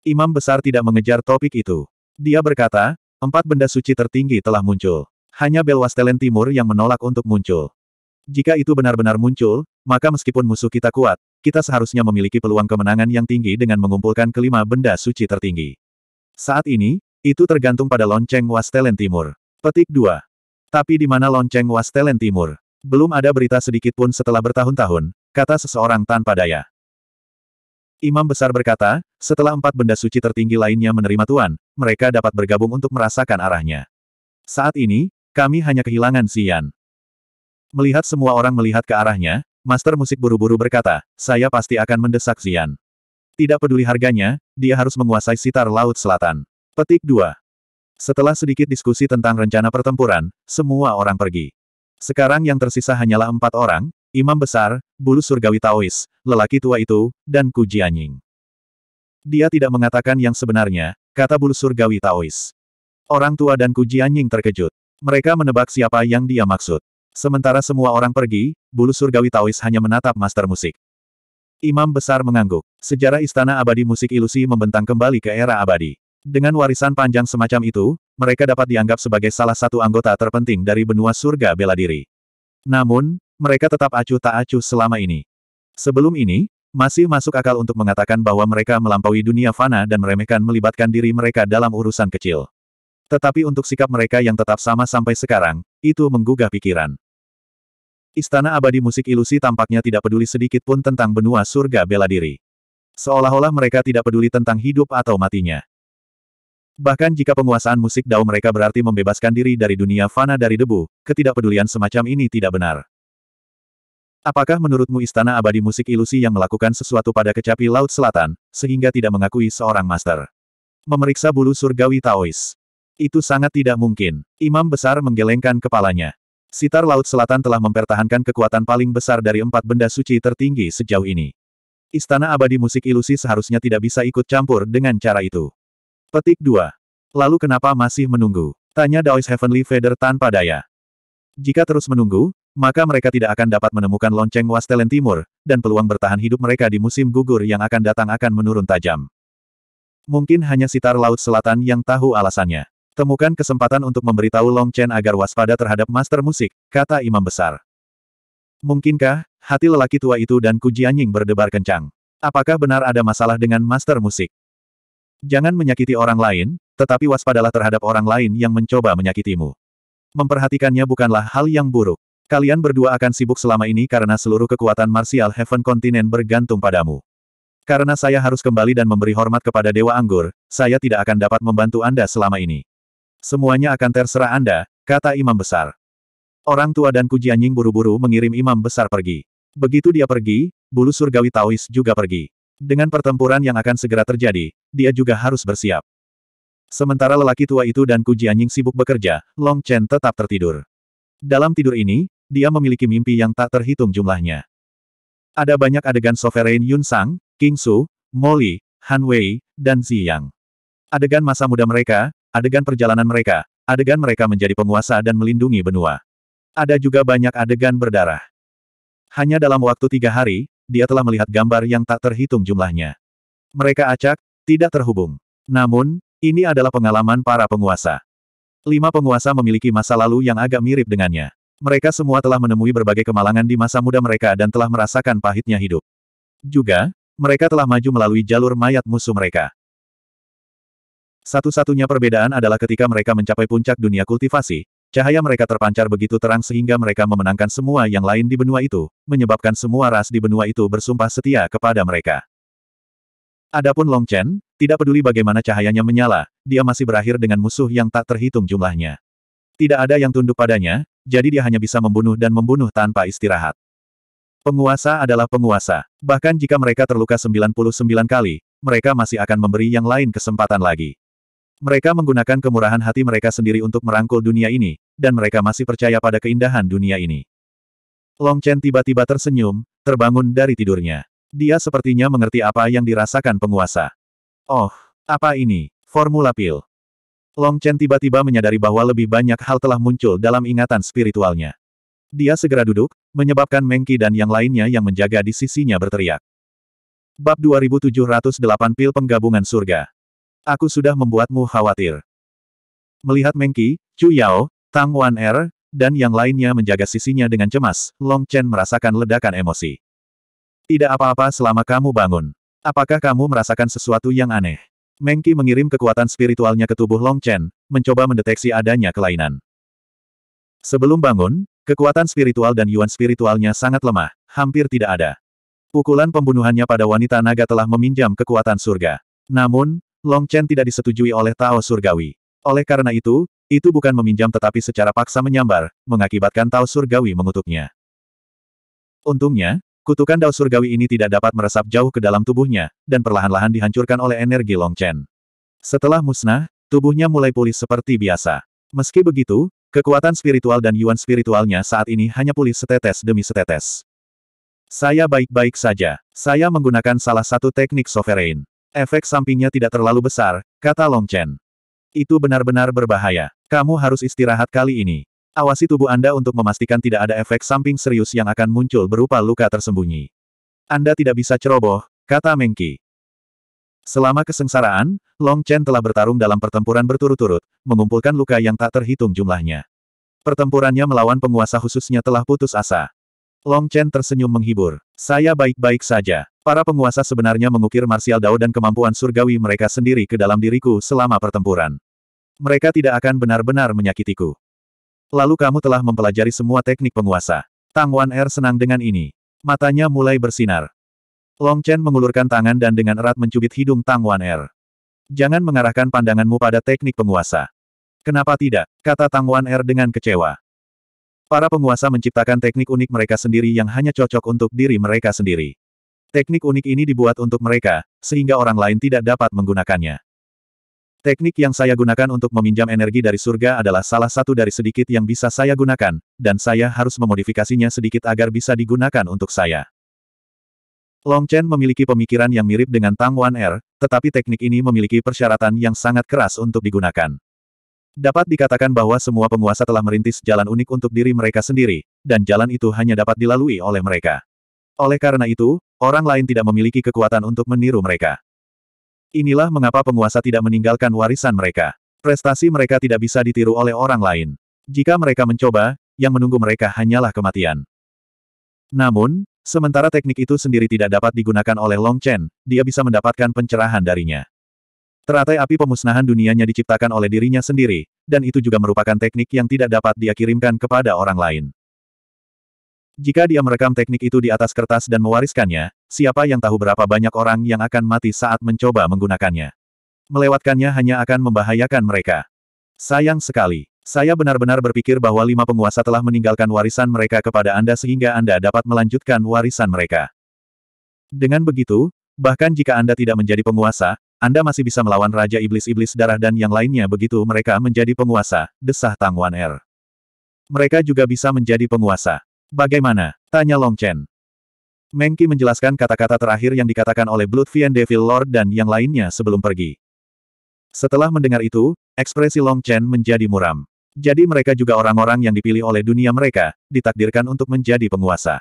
Imam besar tidak mengejar topik itu. Dia berkata, empat benda suci tertinggi telah muncul. Hanya Belwastelen Timur yang menolak untuk muncul. Jika itu benar-benar muncul, maka meskipun musuh kita kuat, kita seharusnya memiliki peluang kemenangan yang tinggi dengan mengumpulkan kelima benda suci tertinggi. Saat ini, itu tergantung pada lonceng Wastelen Timur. Petik 2. Tapi di mana lonceng Wastelen Timur? Belum ada berita sedikit pun setelah bertahun-tahun, kata seseorang tanpa daya. Imam besar berkata, setelah empat benda suci tertinggi lainnya menerima Tuan, mereka dapat bergabung untuk merasakan arahnya. Saat ini, kami hanya kehilangan Sian. Melihat semua orang melihat ke arahnya, Master Musik buru-buru berkata, saya pasti akan mendesak Sian. Tidak peduli harganya, dia harus menguasai sitar Laut Selatan. Petik 2. Setelah sedikit diskusi tentang rencana pertempuran, semua orang pergi. Sekarang yang tersisa hanyalah empat orang, Imam Besar, Bulu Surgawi Taois, lelaki tua itu, dan Ku Jianying. Dia tidak mengatakan yang sebenarnya, kata Bulu Surgawi Taois. Orang tua dan Ku Jianying terkejut. Mereka menebak siapa yang dia maksud. Sementara semua orang pergi, Bulu Surgawi Taois hanya menatap master musik. Imam Besar mengangguk. Sejarah Istana Abadi Musik Ilusi membentang kembali ke era abadi. Dengan warisan panjang semacam itu, mereka dapat dianggap sebagai salah satu anggota terpenting dari benua surga bela diri. Namun, mereka tetap acuh tak acuh selama ini. Sebelum ini, masih masuk akal untuk mengatakan bahwa mereka melampaui dunia fana dan meremehkan melibatkan diri mereka dalam urusan kecil. Tetapi untuk sikap mereka yang tetap sama sampai sekarang, itu menggugah pikiran. Istana abadi musik ilusi tampaknya tidak peduli sedikit pun tentang benua surga bela diri. Seolah-olah mereka tidak peduli tentang hidup atau matinya. Bahkan jika penguasaan musik dao mereka berarti membebaskan diri dari dunia fana dari debu, ketidakpedulian semacam ini tidak benar. Apakah menurutmu istana abadi musik ilusi yang melakukan sesuatu pada kecapi Laut Selatan, sehingga tidak mengakui seorang master? Memeriksa bulu surgawi Taois. Itu sangat tidak mungkin. Imam besar menggelengkan kepalanya. Sitar Laut Selatan telah mempertahankan kekuatan paling besar dari empat benda suci tertinggi sejauh ini. Istana abadi musik ilusi seharusnya tidak bisa ikut campur dengan cara itu. Petik 2. Lalu kenapa masih menunggu? Tanya Daois Heavenly Feather tanpa daya. Jika terus menunggu, maka mereka tidak akan dapat menemukan lonceng Wastelen Timur, dan peluang bertahan hidup mereka di musim gugur yang akan datang akan menurun tajam. Mungkin hanya sitar Laut Selatan yang tahu alasannya. Temukan kesempatan untuk memberitahu Long Chen agar waspada terhadap Master Musik, kata Imam Besar. Mungkinkah, hati lelaki tua itu dan Ku Jianying berdebar kencang. Apakah benar ada masalah dengan Master Musik? Jangan menyakiti orang lain, tetapi waspadalah terhadap orang lain yang mencoba menyakitimu. Memperhatikannya bukanlah hal yang buruk. Kalian berdua akan sibuk selama ini karena seluruh kekuatan Martial Heaven Continent bergantung padamu. Karena saya harus kembali dan memberi hormat kepada Dewa Anggur, saya tidak akan dapat membantu Anda selama ini. Semuanya akan terserah Anda, kata Imam Besar. Orang tua dan kujianying buru-buru mengirim Imam Besar pergi. Begitu dia pergi, bulu surgawi Taois juga pergi. Dengan pertempuran yang akan segera terjadi, dia juga harus bersiap. Sementara lelaki tua itu dan Ku anjing sibuk bekerja, Long Chen tetap tertidur. Dalam tidur ini, dia memiliki mimpi yang tak terhitung jumlahnya. Ada banyak adegan Sovereign Yun Sang, King Su, Molly, Han Wei, dan Xi Yang. Adegan masa muda mereka, adegan perjalanan mereka, adegan mereka menjadi penguasa dan melindungi benua. Ada juga banyak adegan berdarah. Hanya dalam waktu tiga hari, dia telah melihat gambar yang tak terhitung jumlahnya. Mereka acak, tidak terhubung. Namun, ini adalah pengalaman para penguasa. Lima penguasa memiliki masa lalu yang agak mirip dengannya. Mereka semua telah menemui berbagai kemalangan di masa muda mereka dan telah merasakan pahitnya hidup. Juga, mereka telah maju melalui jalur mayat musuh mereka. Satu-satunya perbedaan adalah ketika mereka mencapai puncak dunia kultivasi, cahaya mereka terpancar begitu terang sehingga mereka memenangkan semua yang lain di benua itu, menyebabkan semua ras di benua itu bersumpah setia kepada mereka. Adapun Long Chen, tidak peduli bagaimana cahayanya menyala, dia masih berakhir dengan musuh yang tak terhitung jumlahnya. Tidak ada yang tunduk padanya, jadi dia hanya bisa membunuh dan membunuh tanpa istirahat. Penguasa adalah penguasa. Bahkan jika mereka terluka 99 kali, mereka masih akan memberi yang lain kesempatan lagi. Mereka menggunakan kemurahan hati mereka sendiri untuk merangkul dunia ini, dan mereka masih percaya pada keindahan dunia ini. Long Chen tiba-tiba tersenyum, terbangun dari tidurnya. Dia sepertinya mengerti apa yang dirasakan penguasa. Oh, apa ini? Formula pil. Long Chen tiba-tiba menyadari bahwa lebih banyak hal telah muncul dalam ingatan spiritualnya. Dia segera duduk, menyebabkan Mengki dan yang lainnya yang menjaga di sisinya berteriak. Bab 2708 Pil Penggabungan Surga. Aku sudah membuatmu khawatir. Melihat Mengki, Chu Yao, Tang Wan Er, dan yang lainnya menjaga sisinya dengan cemas, Long Chen merasakan ledakan emosi. Tidak apa-apa selama kamu bangun. Apakah kamu merasakan sesuatu yang aneh? Mengki mengirim kekuatan spiritualnya ke tubuh Long Chen, mencoba mendeteksi adanya kelainan. Sebelum bangun, kekuatan spiritual dan yuan spiritualnya sangat lemah, hampir tidak ada. Pukulan pembunuhannya pada wanita naga telah meminjam kekuatan surga. Namun, Long Chen tidak disetujui oleh Tao Surgawi. Oleh karena itu, itu bukan meminjam tetapi secara paksa menyambar, mengakibatkan Tao Surgawi mengutuknya. Untungnya, Kutukan Dao Surgawi ini tidak dapat meresap jauh ke dalam tubuhnya, dan perlahan-lahan dihancurkan oleh energi Long Chen. Setelah musnah, tubuhnya mulai pulih seperti biasa. Meski begitu, kekuatan spiritual dan yuan spiritualnya saat ini hanya pulih setetes demi setetes. Saya baik-baik saja. Saya menggunakan salah satu teknik sovereign. Efek sampingnya tidak terlalu besar, kata Long Chen. Itu benar-benar berbahaya. Kamu harus istirahat kali ini. Awasi tubuh Anda untuk memastikan tidak ada efek samping serius yang akan muncul berupa luka tersembunyi. Anda tidak bisa ceroboh, kata Mengki. Selama kesengsaraan, Long Chen telah bertarung dalam pertempuran berturut-turut, mengumpulkan luka yang tak terhitung jumlahnya. Pertempurannya melawan penguasa khususnya telah putus asa. Long Chen tersenyum menghibur. Saya baik-baik saja. Para penguasa sebenarnya mengukir martial dao dan kemampuan surgawi mereka sendiri ke dalam diriku selama pertempuran. Mereka tidak akan benar-benar menyakitiku. Lalu kamu telah mempelajari semua teknik penguasa. Tang Wan Er senang dengan ini. Matanya mulai bersinar. Long Chen mengulurkan tangan dan dengan erat mencubit hidung Tang Wan Er. Jangan mengarahkan pandanganmu pada teknik penguasa. Kenapa tidak? Kata Tang Wan Er dengan kecewa. Para penguasa menciptakan teknik unik mereka sendiri yang hanya cocok untuk diri mereka sendiri. Teknik unik ini dibuat untuk mereka, sehingga orang lain tidak dapat menggunakannya. Teknik yang saya gunakan untuk meminjam energi dari surga adalah salah satu dari sedikit yang bisa saya gunakan, dan saya harus memodifikasinya sedikit agar bisa digunakan untuk saya. Long Chen memiliki pemikiran yang mirip dengan Tang Wan Er, tetapi teknik ini memiliki persyaratan yang sangat keras untuk digunakan. Dapat dikatakan bahwa semua penguasa telah merintis jalan unik untuk diri mereka sendiri, dan jalan itu hanya dapat dilalui oleh mereka. Oleh karena itu, orang lain tidak memiliki kekuatan untuk meniru mereka. Inilah mengapa penguasa tidak meninggalkan warisan mereka. Prestasi mereka tidak bisa ditiru oleh orang lain. Jika mereka mencoba, yang menunggu mereka hanyalah kematian. Namun, sementara teknik itu sendiri tidak dapat digunakan oleh Long Chen, dia bisa mendapatkan pencerahan darinya. Teratai api pemusnahan dunianya diciptakan oleh dirinya sendiri, dan itu juga merupakan teknik yang tidak dapat dia kirimkan kepada orang lain. Jika dia merekam teknik itu di atas kertas dan mewariskannya, siapa yang tahu berapa banyak orang yang akan mati saat mencoba menggunakannya. Melewatkannya hanya akan membahayakan mereka. Sayang sekali. Saya benar-benar berpikir bahwa lima penguasa telah meninggalkan warisan mereka kepada Anda sehingga Anda dapat melanjutkan warisan mereka. Dengan begitu, bahkan jika Anda tidak menjadi penguasa, Anda masih bisa melawan Raja Iblis-Iblis Darah dan yang lainnya begitu mereka menjadi penguasa, desah Tang Wan Er. Mereka juga bisa menjadi penguasa. Bagaimana? Tanya Long Chen. Mengki menjelaskan kata-kata terakhir yang dikatakan oleh Bloodfiend Devil Lord dan yang lainnya sebelum pergi. Setelah mendengar itu, ekspresi Long Chen menjadi muram. Jadi mereka juga orang-orang yang dipilih oleh dunia mereka, ditakdirkan untuk menjadi penguasa.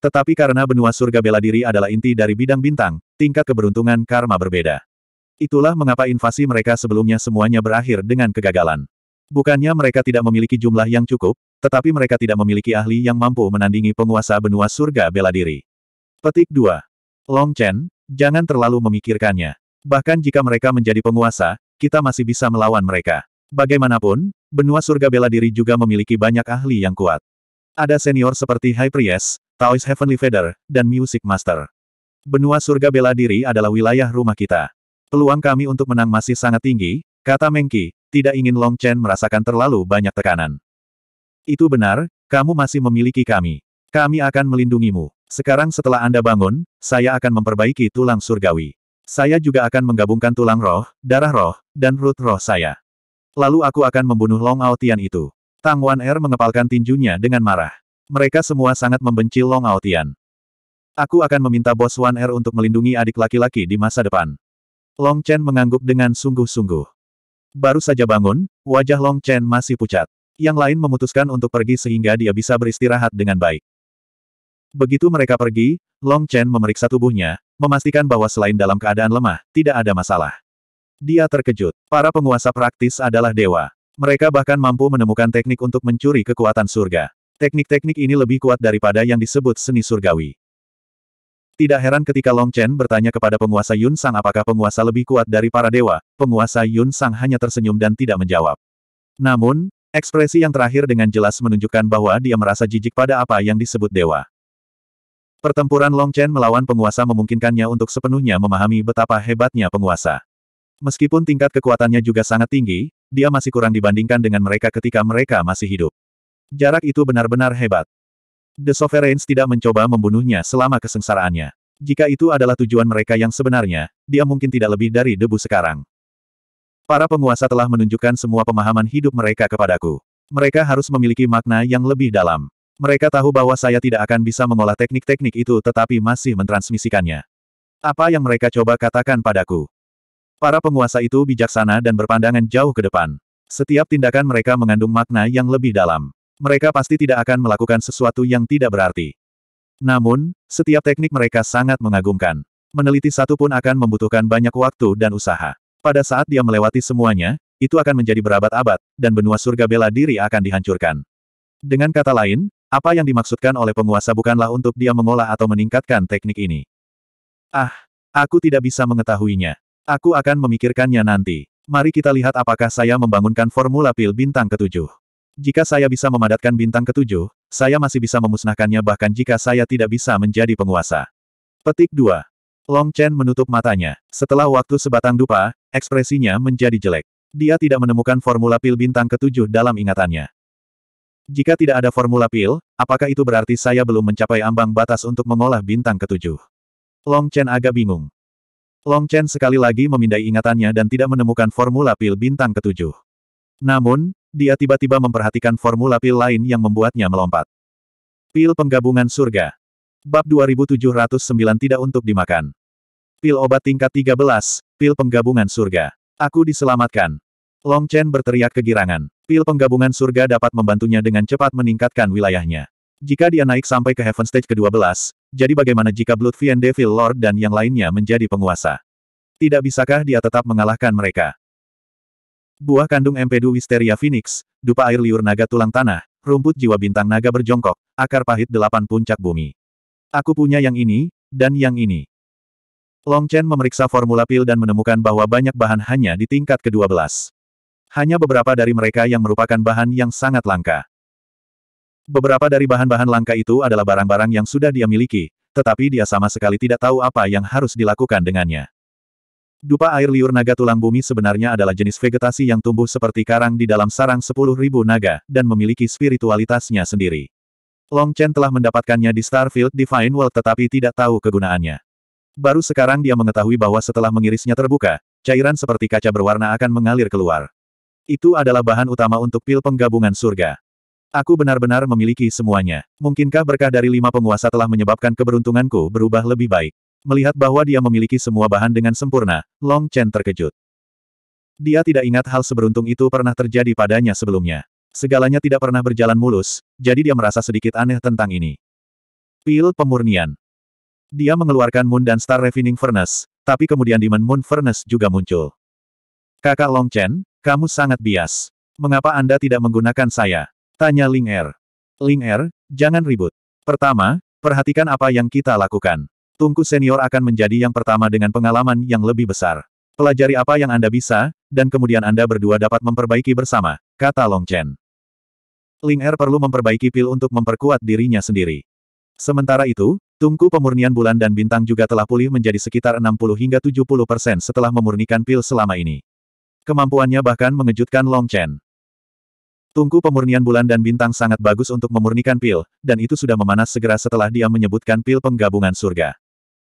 Tetapi karena benua surga bela diri adalah inti dari bidang bintang, tingkat keberuntungan karma berbeda. Itulah mengapa invasi mereka sebelumnya semuanya berakhir dengan kegagalan. Bukannya mereka tidak memiliki jumlah yang cukup, tetapi mereka tidak memiliki ahli yang mampu menandingi penguasa benua surga bela diri. Petik 2. Long Chen, jangan terlalu memikirkannya. Bahkan jika mereka menjadi penguasa, kita masih bisa melawan mereka. Bagaimanapun, benua surga bela diri juga memiliki banyak ahli yang kuat. Ada senior seperti High Priest, Taoist Heavenly Feather, dan Music Master. Benua surga bela diri adalah wilayah rumah kita. Peluang kami untuk menang masih sangat tinggi, kata Mengki, tidak ingin Long Chen merasakan terlalu banyak tekanan. Itu benar, kamu masih memiliki kami. Kami akan melindungimu. Sekarang setelah Anda bangun, saya akan memperbaiki tulang surgawi. Saya juga akan menggabungkan tulang roh, darah roh, dan root roh saya. Lalu aku akan membunuh Long Aotian itu. Tang Wan Er mengepalkan tinjunya dengan marah. Mereka semua sangat membenci Long Aotian. Aku akan meminta bos Wan Er untuk melindungi adik laki-laki di masa depan. Long Chen mengangguk dengan sungguh-sungguh. Baru saja bangun, wajah Long Chen masih pucat. Yang lain memutuskan untuk pergi sehingga dia bisa beristirahat dengan baik. Begitu mereka pergi, Long Chen memeriksa tubuhnya, memastikan bahwa selain dalam keadaan lemah, tidak ada masalah. Dia terkejut. Para penguasa praktis adalah dewa. Mereka bahkan mampu menemukan teknik untuk mencuri kekuatan surga. Teknik-teknik ini lebih kuat daripada yang disebut seni surgawi. Tidak heran ketika Long Chen bertanya kepada penguasa Yun Sang apakah penguasa lebih kuat dari para dewa, penguasa Yun Sang hanya tersenyum dan tidak menjawab. Namun, Ekspresi yang terakhir dengan jelas menunjukkan bahwa dia merasa jijik pada apa yang disebut dewa. Pertempuran Long Chen melawan penguasa memungkinkannya untuk sepenuhnya memahami betapa hebatnya penguasa. Meskipun tingkat kekuatannya juga sangat tinggi, dia masih kurang dibandingkan dengan mereka ketika mereka masih hidup. Jarak itu benar-benar hebat. The Sovereigns tidak mencoba membunuhnya selama kesengsaraannya. Jika itu adalah tujuan mereka yang sebenarnya, dia mungkin tidak lebih dari debu sekarang. Para penguasa telah menunjukkan semua pemahaman hidup mereka kepadaku. Mereka harus memiliki makna yang lebih dalam. Mereka tahu bahwa saya tidak akan bisa mengolah teknik-teknik itu tetapi masih mentransmisikannya. Apa yang mereka coba katakan padaku? Para penguasa itu bijaksana dan berpandangan jauh ke depan. Setiap tindakan mereka mengandung makna yang lebih dalam. Mereka pasti tidak akan melakukan sesuatu yang tidak berarti. Namun, setiap teknik mereka sangat mengagumkan. Meneliti satu pun akan membutuhkan banyak waktu dan usaha. Pada saat dia melewati semuanya, itu akan menjadi berabad-abad, dan benua surga bela diri akan dihancurkan. Dengan kata lain, apa yang dimaksudkan oleh penguasa bukanlah untuk dia mengolah atau meningkatkan teknik ini. Ah, aku tidak bisa mengetahuinya. Aku akan memikirkannya nanti. Mari kita lihat apakah saya membangunkan formula pil bintang ketujuh. Jika saya bisa memadatkan bintang ketujuh, saya masih bisa memusnahkannya bahkan jika saya tidak bisa menjadi penguasa. Petik 2. Long Chen menutup matanya. Setelah waktu sebatang dupa, Ekspresinya menjadi jelek. Dia tidak menemukan formula pil bintang ketujuh dalam ingatannya. Jika tidak ada formula pil, apakah itu berarti saya belum mencapai ambang batas untuk mengolah bintang ketujuh? Long Chen agak bingung. Long Chen sekali lagi memindai ingatannya dan tidak menemukan formula pil bintang ketujuh. Namun, dia tiba-tiba memperhatikan formula pil lain yang membuatnya melompat. Pil penggabungan surga. Bab 2709 tidak untuk dimakan. Pil obat tingkat 13, pil penggabungan surga. Aku diselamatkan. Long Chen berteriak kegirangan. Pil penggabungan surga dapat membantunya dengan cepat meningkatkan wilayahnya. Jika dia naik sampai ke Heaven Stage ke-12, jadi bagaimana jika Blood Fiend Devil Lord dan yang lainnya menjadi penguasa? Tidak bisakah dia tetap mengalahkan mereka? Buah kandung empedu Wisteria Phoenix, dupa air liur naga tulang tanah, rumput jiwa bintang naga berjongkok, akar pahit delapan puncak bumi. Aku punya yang ini, dan yang ini. Long Chen memeriksa formula pil dan menemukan bahwa banyak bahan hanya di tingkat ke-12. Hanya beberapa dari mereka yang merupakan bahan yang sangat langka. Beberapa dari bahan-bahan langka itu adalah barang-barang yang sudah dia miliki, tetapi dia sama sekali tidak tahu apa yang harus dilakukan dengannya. Dupa air liur naga tulang bumi sebenarnya adalah jenis vegetasi yang tumbuh seperti karang di dalam sarang 10.000 naga, dan memiliki spiritualitasnya sendiri. Long Chen telah mendapatkannya di Starfield Divine World tetapi tidak tahu kegunaannya. Baru sekarang dia mengetahui bahwa setelah mengirisnya terbuka, cairan seperti kaca berwarna akan mengalir keluar. Itu adalah bahan utama untuk pil penggabungan surga. Aku benar-benar memiliki semuanya. Mungkinkah berkah dari lima penguasa telah menyebabkan keberuntunganku berubah lebih baik? Melihat bahwa dia memiliki semua bahan dengan sempurna, Long Chen terkejut. Dia tidak ingat hal seberuntung itu pernah terjadi padanya sebelumnya. Segalanya tidak pernah berjalan mulus, jadi dia merasa sedikit aneh tentang ini. Pil pemurnian. Dia mengeluarkan Moon dan Star Refining Furnace, tapi kemudian Demon Moon Furnace juga muncul. Kakak Long Chen, kamu sangat bias. Mengapa Anda tidak menggunakan saya? Tanya Ling Er. Ling Er, jangan ribut. Pertama, perhatikan apa yang kita lakukan. Tungku senior akan menjadi yang pertama dengan pengalaman yang lebih besar. Pelajari apa yang Anda bisa, dan kemudian Anda berdua dapat memperbaiki bersama, kata Long Chen. Ling Er perlu memperbaiki pil untuk memperkuat dirinya sendiri. Sementara itu, Tungku pemurnian bulan dan bintang juga telah pulih menjadi sekitar 60 hingga 70 persen setelah memurnikan pil selama ini. Kemampuannya bahkan mengejutkan Long Chen. Tungku pemurnian bulan dan bintang sangat bagus untuk memurnikan pil, dan itu sudah memanas segera setelah dia menyebutkan pil penggabungan surga.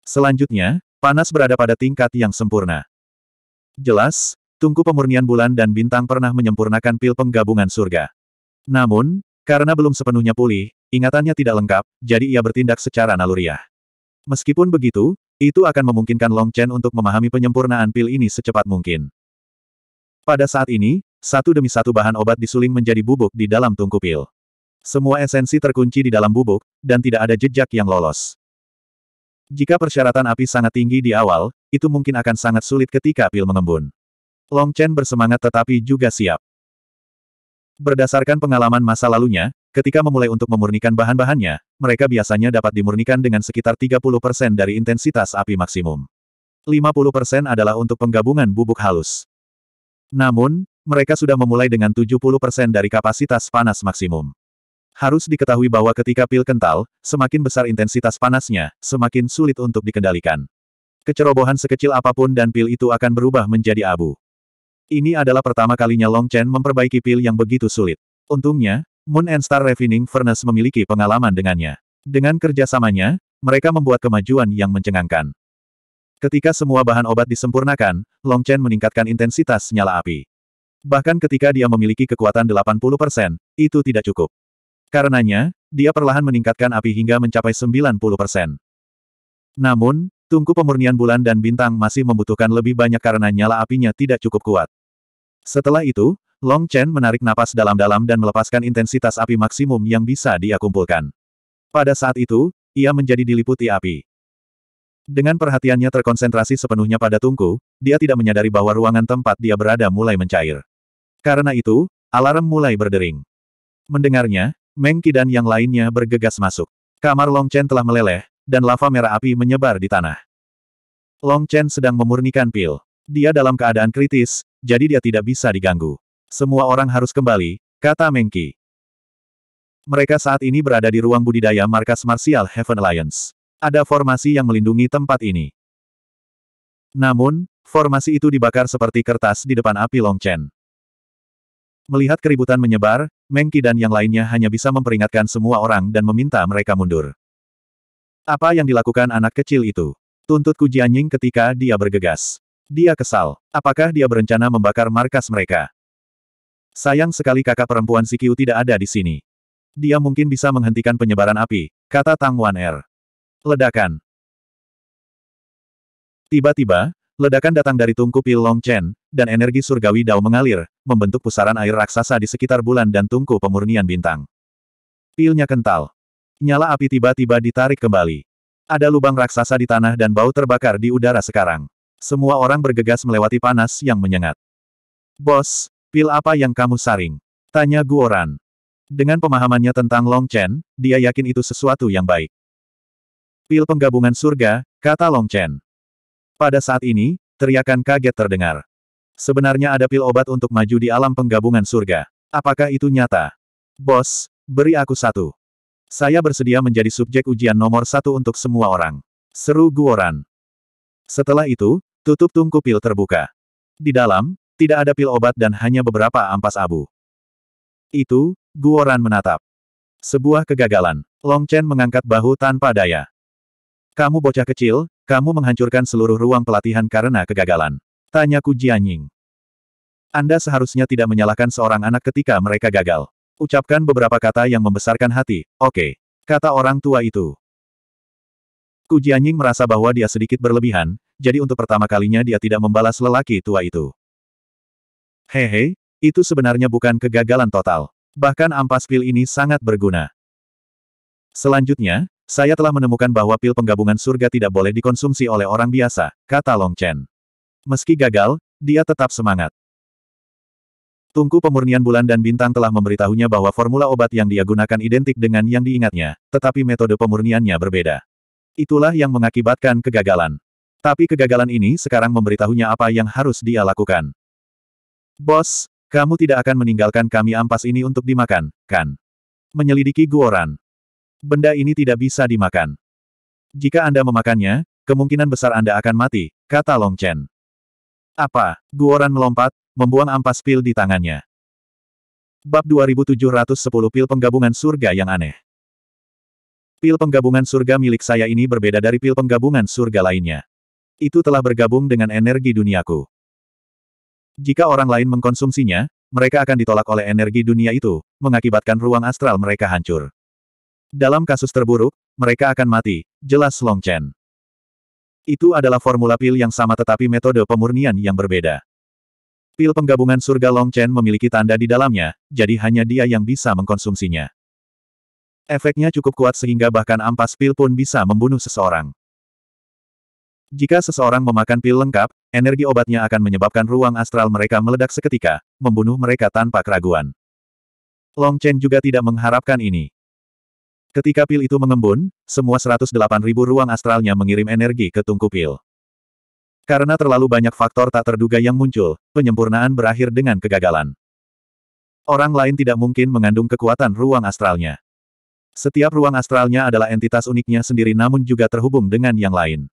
Selanjutnya, panas berada pada tingkat yang sempurna. Jelas, tungku pemurnian bulan dan bintang pernah menyempurnakan pil penggabungan surga. Namun, karena belum sepenuhnya pulih, Ingatannya tidak lengkap, jadi ia bertindak secara naluriah. Meskipun begitu, itu akan memungkinkan Long Chen untuk memahami penyempurnaan pil ini secepat mungkin. Pada saat ini, satu demi satu bahan obat disuling menjadi bubuk di dalam tungku pil. Semua esensi terkunci di dalam bubuk, dan tidak ada jejak yang lolos. Jika persyaratan api sangat tinggi di awal, itu mungkin akan sangat sulit ketika pil mengembun. Long Chen bersemangat tetapi juga siap. Berdasarkan pengalaman masa lalunya, Ketika memulai untuk memurnikan bahan-bahannya, mereka biasanya dapat dimurnikan dengan sekitar 30% dari intensitas api maksimum. 50% adalah untuk penggabungan bubuk halus. Namun, mereka sudah memulai dengan 70% dari kapasitas panas maksimum. Harus diketahui bahwa ketika pil kental, semakin besar intensitas panasnya, semakin sulit untuk dikendalikan. Kecerobohan sekecil apapun dan pil itu akan berubah menjadi abu. Ini adalah pertama kalinya Long Chen memperbaiki pil yang begitu sulit. Untungnya, Moon and Star Refining Furnace memiliki pengalaman dengannya. Dengan kerjasamanya, mereka membuat kemajuan yang mencengangkan. Ketika semua bahan obat disempurnakan, Long Chen meningkatkan intensitas nyala api. Bahkan ketika dia memiliki kekuatan 80%, itu tidak cukup. Karenanya, dia perlahan meningkatkan api hingga mencapai 90%. Namun, tungku pemurnian bulan dan bintang masih membutuhkan lebih banyak karena nyala apinya tidak cukup kuat. Setelah itu, Long Chen menarik napas dalam-dalam dan melepaskan intensitas api maksimum yang bisa dia kumpulkan. Pada saat itu, ia menjadi diliputi api. Dengan perhatiannya terkonsentrasi sepenuhnya pada tungku, dia tidak menyadari bahwa ruangan tempat dia berada mulai mencair. Karena itu, alarm mulai berdering. Mendengarnya, Meng Qi dan yang lainnya bergegas masuk. Kamar Long Chen telah meleleh, dan lava merah api menyebar di tanah. Long Chen sedang memurnikan pil. Dia dalam keadaan kritis, jadi dia tidak bisa diganggu. Semua orang harus kembali, kata Mengki. Mereka saat ini berada di ruang budidaya markas Martial Heaven Alliance. Ada formasi yang melindungi tempat ini. Namun, formasi itu dibakar seperti kertas di depan api Long Chen. Melihat keributan menyebar, Mengki dan yang lainnya hanya bisa memperingatkan semua orang dan meminta mereka mundur. Apa yang dilakukan anak kecil itu? Tuntut Kujianying Jianying ketika dia bergegas. Dia kesal. Apakah dia berencana membakar markas mereka? Sayang sekali kakak perempuan Sikiu tidak ada di sini. Dia mungkin bisa menghentikan penyebaran api, kata Tang Wan Er. Ledakan. Tiba-tiba, ledakan datang dari tungku Pil Long Chen, dan energi surgawi Dao mengalir, membentuk pusaran air raksasa di sekitar bulan dan tungku pemurnian bintang. Pilnya kental. Nyala api tiba-tiba ditarik kembali. Ada lubang raksasa di tanah dan bau terbakar di udara sekarang. Semua orang bergegas melewati panas yang menyengat. Bos, Pil apa yang kamu saring? Tanya Guoran. Dengan pemahamannya tentang Long Chen, dia yakin itu sesuatu yang baik. Pil penggabungan surga, kata Long Chen. Pada saat ini, teriakan kaget terdengar. Sebenarnya ada pil obat untuk maju di alam penggabungan surga. Apakah itu nyata? Bos, beri aku satu. Saya bersedia menjadi subjek ujian nomor satu untuk semua orang. Seru Guoran. Setelah itu, tutup tungku pil terbuka. Di dalam, tidak ada pil obat dan hanya beberapa ampas abu. Itu, Guoran menatap. Sebuah kegagalan. Long Chen mengangkat bahu tanpa daya. Kamu bocah kecil, kamu menghancurkan seluruh ruang pelatihan karena kegagalan. Tanyaku Jianying. Anda seharusnya tidak menyalahkan seorang anak ketika mereka gagal. Ucapkan beberapa kata yang membesarkan hati, oke. Okay. Kata orang tua itu. Jianying merasa bahwa dia sedikit berlebihan, jadi untuk pertama kalinya dia tidak membalas lelaki tua itu. Hehe, itu sebenarnya bukan kegagalan total. Bahkan ampas pil ini sangat berguna. Selanjutnya, saya telah menemukan bahwa pil penggabungan surga tidak boleh dikonsumsi oleh orang biasa, kata Long Chen. Meski gagal, dia tetap semangat. Tungku pemurnian bulan dan bintang telah memberitahunya bahwa formula obat yang dia gunakan identik dengan yang diingatnya, tetapi metode pemurniannya berbeda. Itulah yang mengakibatkan kegagalan. Tapi kegagalan ini sekarang memberitahunya apa yang harus dia lakukan. Bos, kamu tidak akan meninggalkan kami ampas ini untuk dimakan, kan? Menyelidiki Guoran. Benda ini tidak bisa dimakan. Jika Anda memakannya, kemungkinan besar Anda akan mati, kata Long Chen. Apa? Guoran melompat, membuang ampas pil di tangannya. Bab 2710 Pil Penggabungan Surga Yang Aneh Pil penggabungan surga milik saya ini berbeda dari pil penggabungan surga lainnya. Itu telah bergabung dengan energi duniaku. Jika orang lain mengkonsumsinya, mereka akan ditolak oleh energi dunia itu, mengakibatkan ruang astral mereka hancur. Dalam kasus terburuk, mereka akan mati, jelas Long Chen. Itu adalah formula pil yang sama tetapi metode pemurnian yang berbeda. Pil penggabungan surga Long Chen memiliki tanda di dalamnya, jadi hanya dia yang bisa mengkonsumsinya. Efeknya cukup kuat sehingga bahkan ampas pil pun bisa membunuh seseorang. Jika seseorang memakan pil lengkap, energi obatnya akan menyebabkan ruang astral mereka meledak seketika, membunuh mereka tanpa keraguan. Long Chen juga tidak mengharapkan ini. Ketika pil itu mengembun, semua 108.000 ruang astralnya mengirim energi ke tungku pil. Karena terlalu banyak faktor tak terduga yang muncul, penyempurnaan berakhir dengan kegagalan. Orang lain tidak mungkin mengandung kekuatan ruang astralnya. Setiap ruang astralnya adalah entitas uniknya sendiri namun juga terhubung dengan yang lain.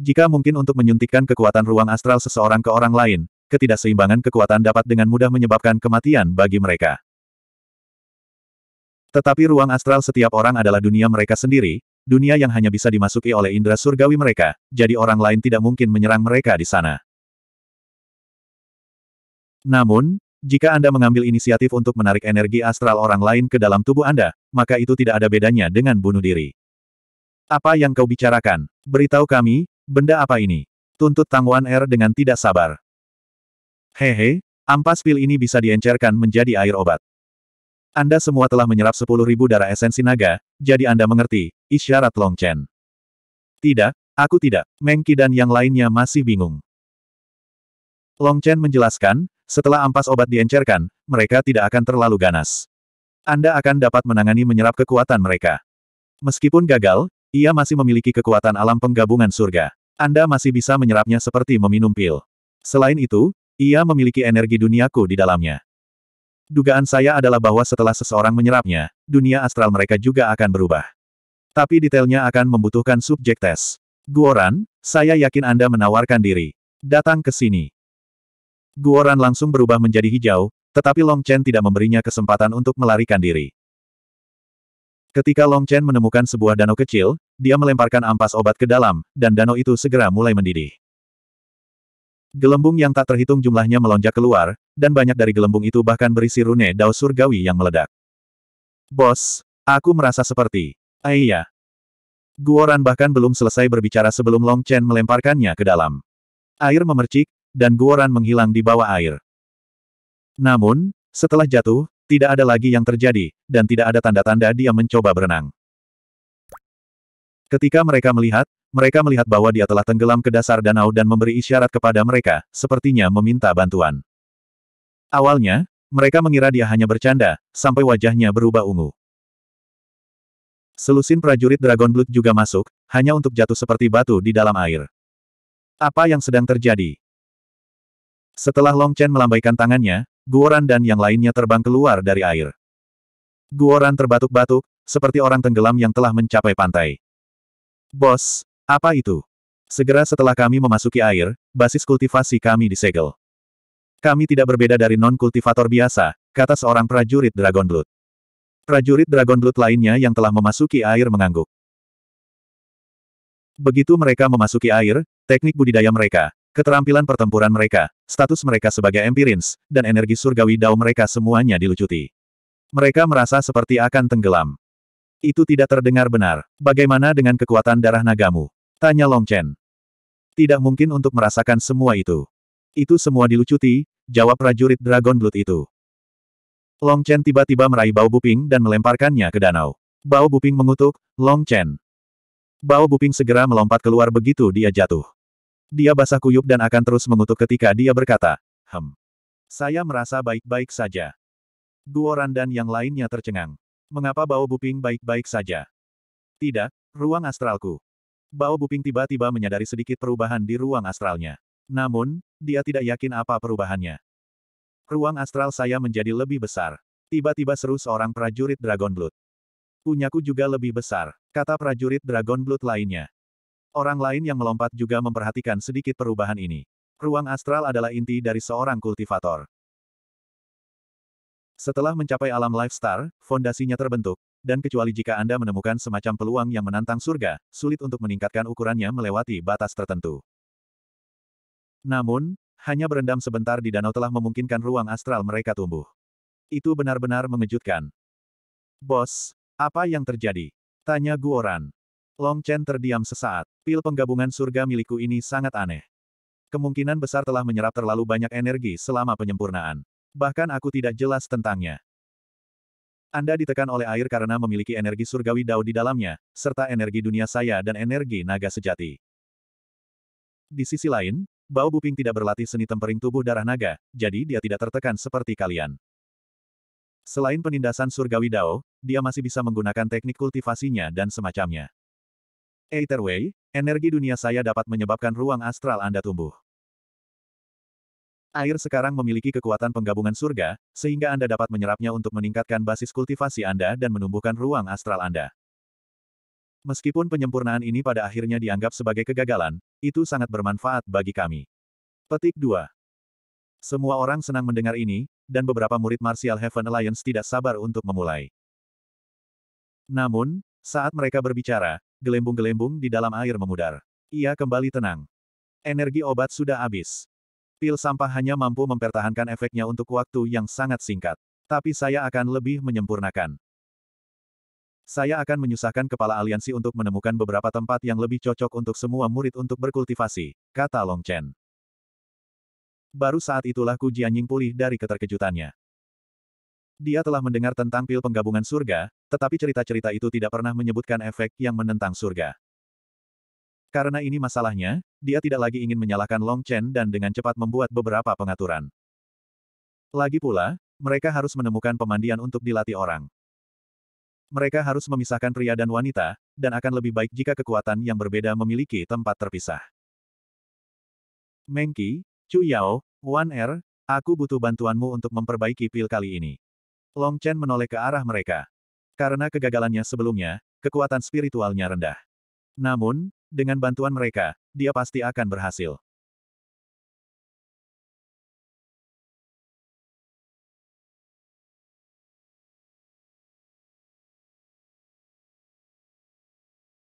Jika mungkin untuk menyuntikkan kekuatan ruang astral seseorang ke orang lain, ketidakseimbangan kekuatan dapat dengan mudah menyebabkan kematian bagi mereka. Tetapi ruang astral setiap orang adalah dunia mereka sendiri, dunia yang hanya bisa dimasuki oleh indera surgawi mereka, jadi orang lain tidak mungkin menyerang mereka di sana. Namun, jika Anda mengambil inisiatif untuk menarik energi astral orang lain ke dalam tubuh Anda, maka itu tidak ada bedanya dengan bunuh diri. Apa yang kau bicarakan? Beritahu kami, Benda apa ini? Tuntut Wan Er dengan tidak sabar. Hehe, ampas pil ini bisa diencerkan menjadi air obat. Anda semua telah menyerap 10.000 darah esensi naga, jadi Anda mengerti, isyarat Long Chen. Tidak, aku tidak, Mengki dan yang lainnya masih bingung. Long Chen menjelaskan, setelah ampas obat diencerkan, mereka tidak akan terlalu ganas. Anda akan dapat menangani menyerap kekuatan mereka. Meskipun gagal, ia masih memiliki kekuatan alam penggabungan surga. Anda masih bisa menyerapnya seperti meminum pil. Selain itu, ia memiliki energi duniaku di dalamnya. Dugaan saya adalah bahwa setelah seseorang menyerapnya, dunia astral mereka juga akan berubah. Tapi detailnya akan membutuhkan subjek tes. Guoran, saya yakin Anda menawarkan diri. Datang ke sini. Guoran langsung berubah menjadi hijau, tetapi Long Chen tidak memberinya kesempatan untuk melarikan diri. Ketika Long Chen menemukan sebuah danau kecil, dia melemparkan ampas obat ke dalam, dan danau itu segera mulai mendidih. Gelembung yang tak terhitung jumlahnya melonjak keluar, dan banyak dari gelembung itu bahkan berisi rune dao surgawi yang meledak. Bos, aku merasa seperti... aiyah. Guoran bahkan belum selesai berbicara sebelum Long Chen melemparkannya ke dalam. Air memercik, dan Guoran menghilang di bawah air. Namun, setelah jatuh, tidak ada lagi yang terjadi, dan tidak ada tanda-tanda dia mencoba berenang. Ketika mereka melihat, mereka melihat bahwa dia telah tenggelam ke dasar danau dan memberi isyarat kepada mereka, sepertinya meminta bantuan. Awalnya, mereka mengira dia hanya bercanda, sampai wajahnya berubah ungu. Selusin prajurit Dragon Blood juga masuk, hanya untuk jatuh seperti batu di dalam air. Apa yang sedang terjadi? Setelah Long Chen melambaikan tangannya, Guoran dan yang lainnya terbang keluar dari air. Guoran terbatuk-batuk, seperti orang tenggelam yang telah mencapai pantai. Bos, apa itu? Segera setelah kami memasuki air, basis kultivasi kami disegel. Kami tidak berbeda dari non-kultivator biasa, kata seorang prajurit Dragon Blood. Prajurit Dragon Blood lainnya yang telah memasuki air mengangguk. Begitu mereka memasuki air, teknik budidaya mereka, keterampilan pertempuran mereka, status mereka sebagai empirins, dan energi surgawi dao mereka semuanya dilucuti. Mereka merasa seperti akan tenggelam. Itu tidak terdengar benar. Bagaimana dengan kekuatan darah nagamu? Tanya Long Chen. Tidak mungkin untuk merasakan semua itu. Itu semua dilucuti, jawab prajurit Dragon Blood itu. Long Chen tiba-tiba meraih bau buping dan melemparkannya ke danau. Bau buping mengutuk, Long Chen. Bau buping segera melompat keluar begitu dia jatuh. Dia basah kuyup dan akan terus mengutuk ketika dia berkata, Hem. Saya merasa baik-baik saja. Guoran dan yang lainnya tercengang. Mengapa bau Buping baik-baik saja? Tidak, ruang astralku. Bao Buping tiba-tiba menyadari sedikit perubahan di ruang astralnya. Namun, dia tidak yakin apa perubahannya. Ruang astral saya menjadi lebih besar. Tiba-tiba seru seorang prajurit Dragon Blood. Punyaku juga lebih besar, kata prajurit Dragon Blood lainnya. Orang lain yang melompat juga memperhatikan sedikit perubahan ini. Ruang astral adalah inti dari seorang kultivator. Setelah mencapai alam Life Star, fondasinya terbentuk, dan kecuali jika Anda menemukan semacam peluang yang menantang surga, sulit untuk meningkatkan ukurannya melewati batas tertentu. Namun, hanya berendam sebentar di danau telah memungkinkan ruang astral mereka tumbuh. Itu benar-benar mengejutkan. Bos, apa yang terjadi? Tanya Guoran. Long Chen terdiam sesaat. Pil penggabungan surga milikku ini sangat aneh. Kemungkinan besar telah menyerap terlalu banyak energi selama penyempurnaan. Bahkan aku tidak jelas tentangnya. Anda ditekan oleh air karena memiliki energi surgawi dao di dalamnya, serta energi dunia saya dan energi naga sejati. Di sisi lain, Bao Buping tidak berlatih seni tempering tubuh darah naga, jadi dia tidak tertekan seperti kalian. Selain penindasan surgawi dao, dia masih bisa menggunakan teknik kultivasinya dan semacamnya. Either way, energi dunia saya dapat menyebabkan ruang astral Anda tumbuh. Air sekarang memiliki kekuatan penggabungan surga, sehingga Anda dapat menyerapnya untuk meningkatkan basis kultivasi Anda dan menumbuhkan ruang astral Anda. Meskipun penyempurnaan ini pada akhirnya dianggap sebagai kegagalan, itu sangat bermanfaat bagi kami. Petik 2. Semua orang senang mendengar ini, dan beberapa murid Martial Heaven Alliance tidak sabar untuk memulai. Namun, saat mereka berbicara, gelembung-gelembung di dalam air memudar. Ia kembali tenang. Energi obat sudah habis. Pil sampah hanya mampu mempertahankan efeknya untuk waktu yang sangat singkat. Tapi saya akan lebih menyempurnakan. Saya akan menyusahkan kepala aliansi untuk menemukan beberapa tempat yang lebih cocok untuk semua murid untuk berkultivasi, kata Long Chen. Baru saat itulah Ku Jianying pulih dari keterkejutannya. Dia telah mendengar tentang pil penggabungan surga, tetapi cerita-cerita itu tidak pernah menyebutkan efek yang menentang surga. Karena ini masalahnya, dia tidak lagi ingin menyalahkan Long Chen dan dengan cepat membuat beberapa pengaturan. Lagi pula, mereka harus menemukan pemandian untuk dilatih orang. Mereka harus memisahkan pria dan wanita, dan akan lebih baik jika kekuatan yang berbeda memiliki tempat terpisah. Mengki, Chu Yao, Wan Er, aku butuh bantuanmu untuk memperbaiki pil kali ini. Long Chen menoleh ke arah mereka. Karena kegagalannya sebelumnya, kekuatan spiritualnya rendah. Namun, dengan bantuan mereka, dia pasti akan berhasil.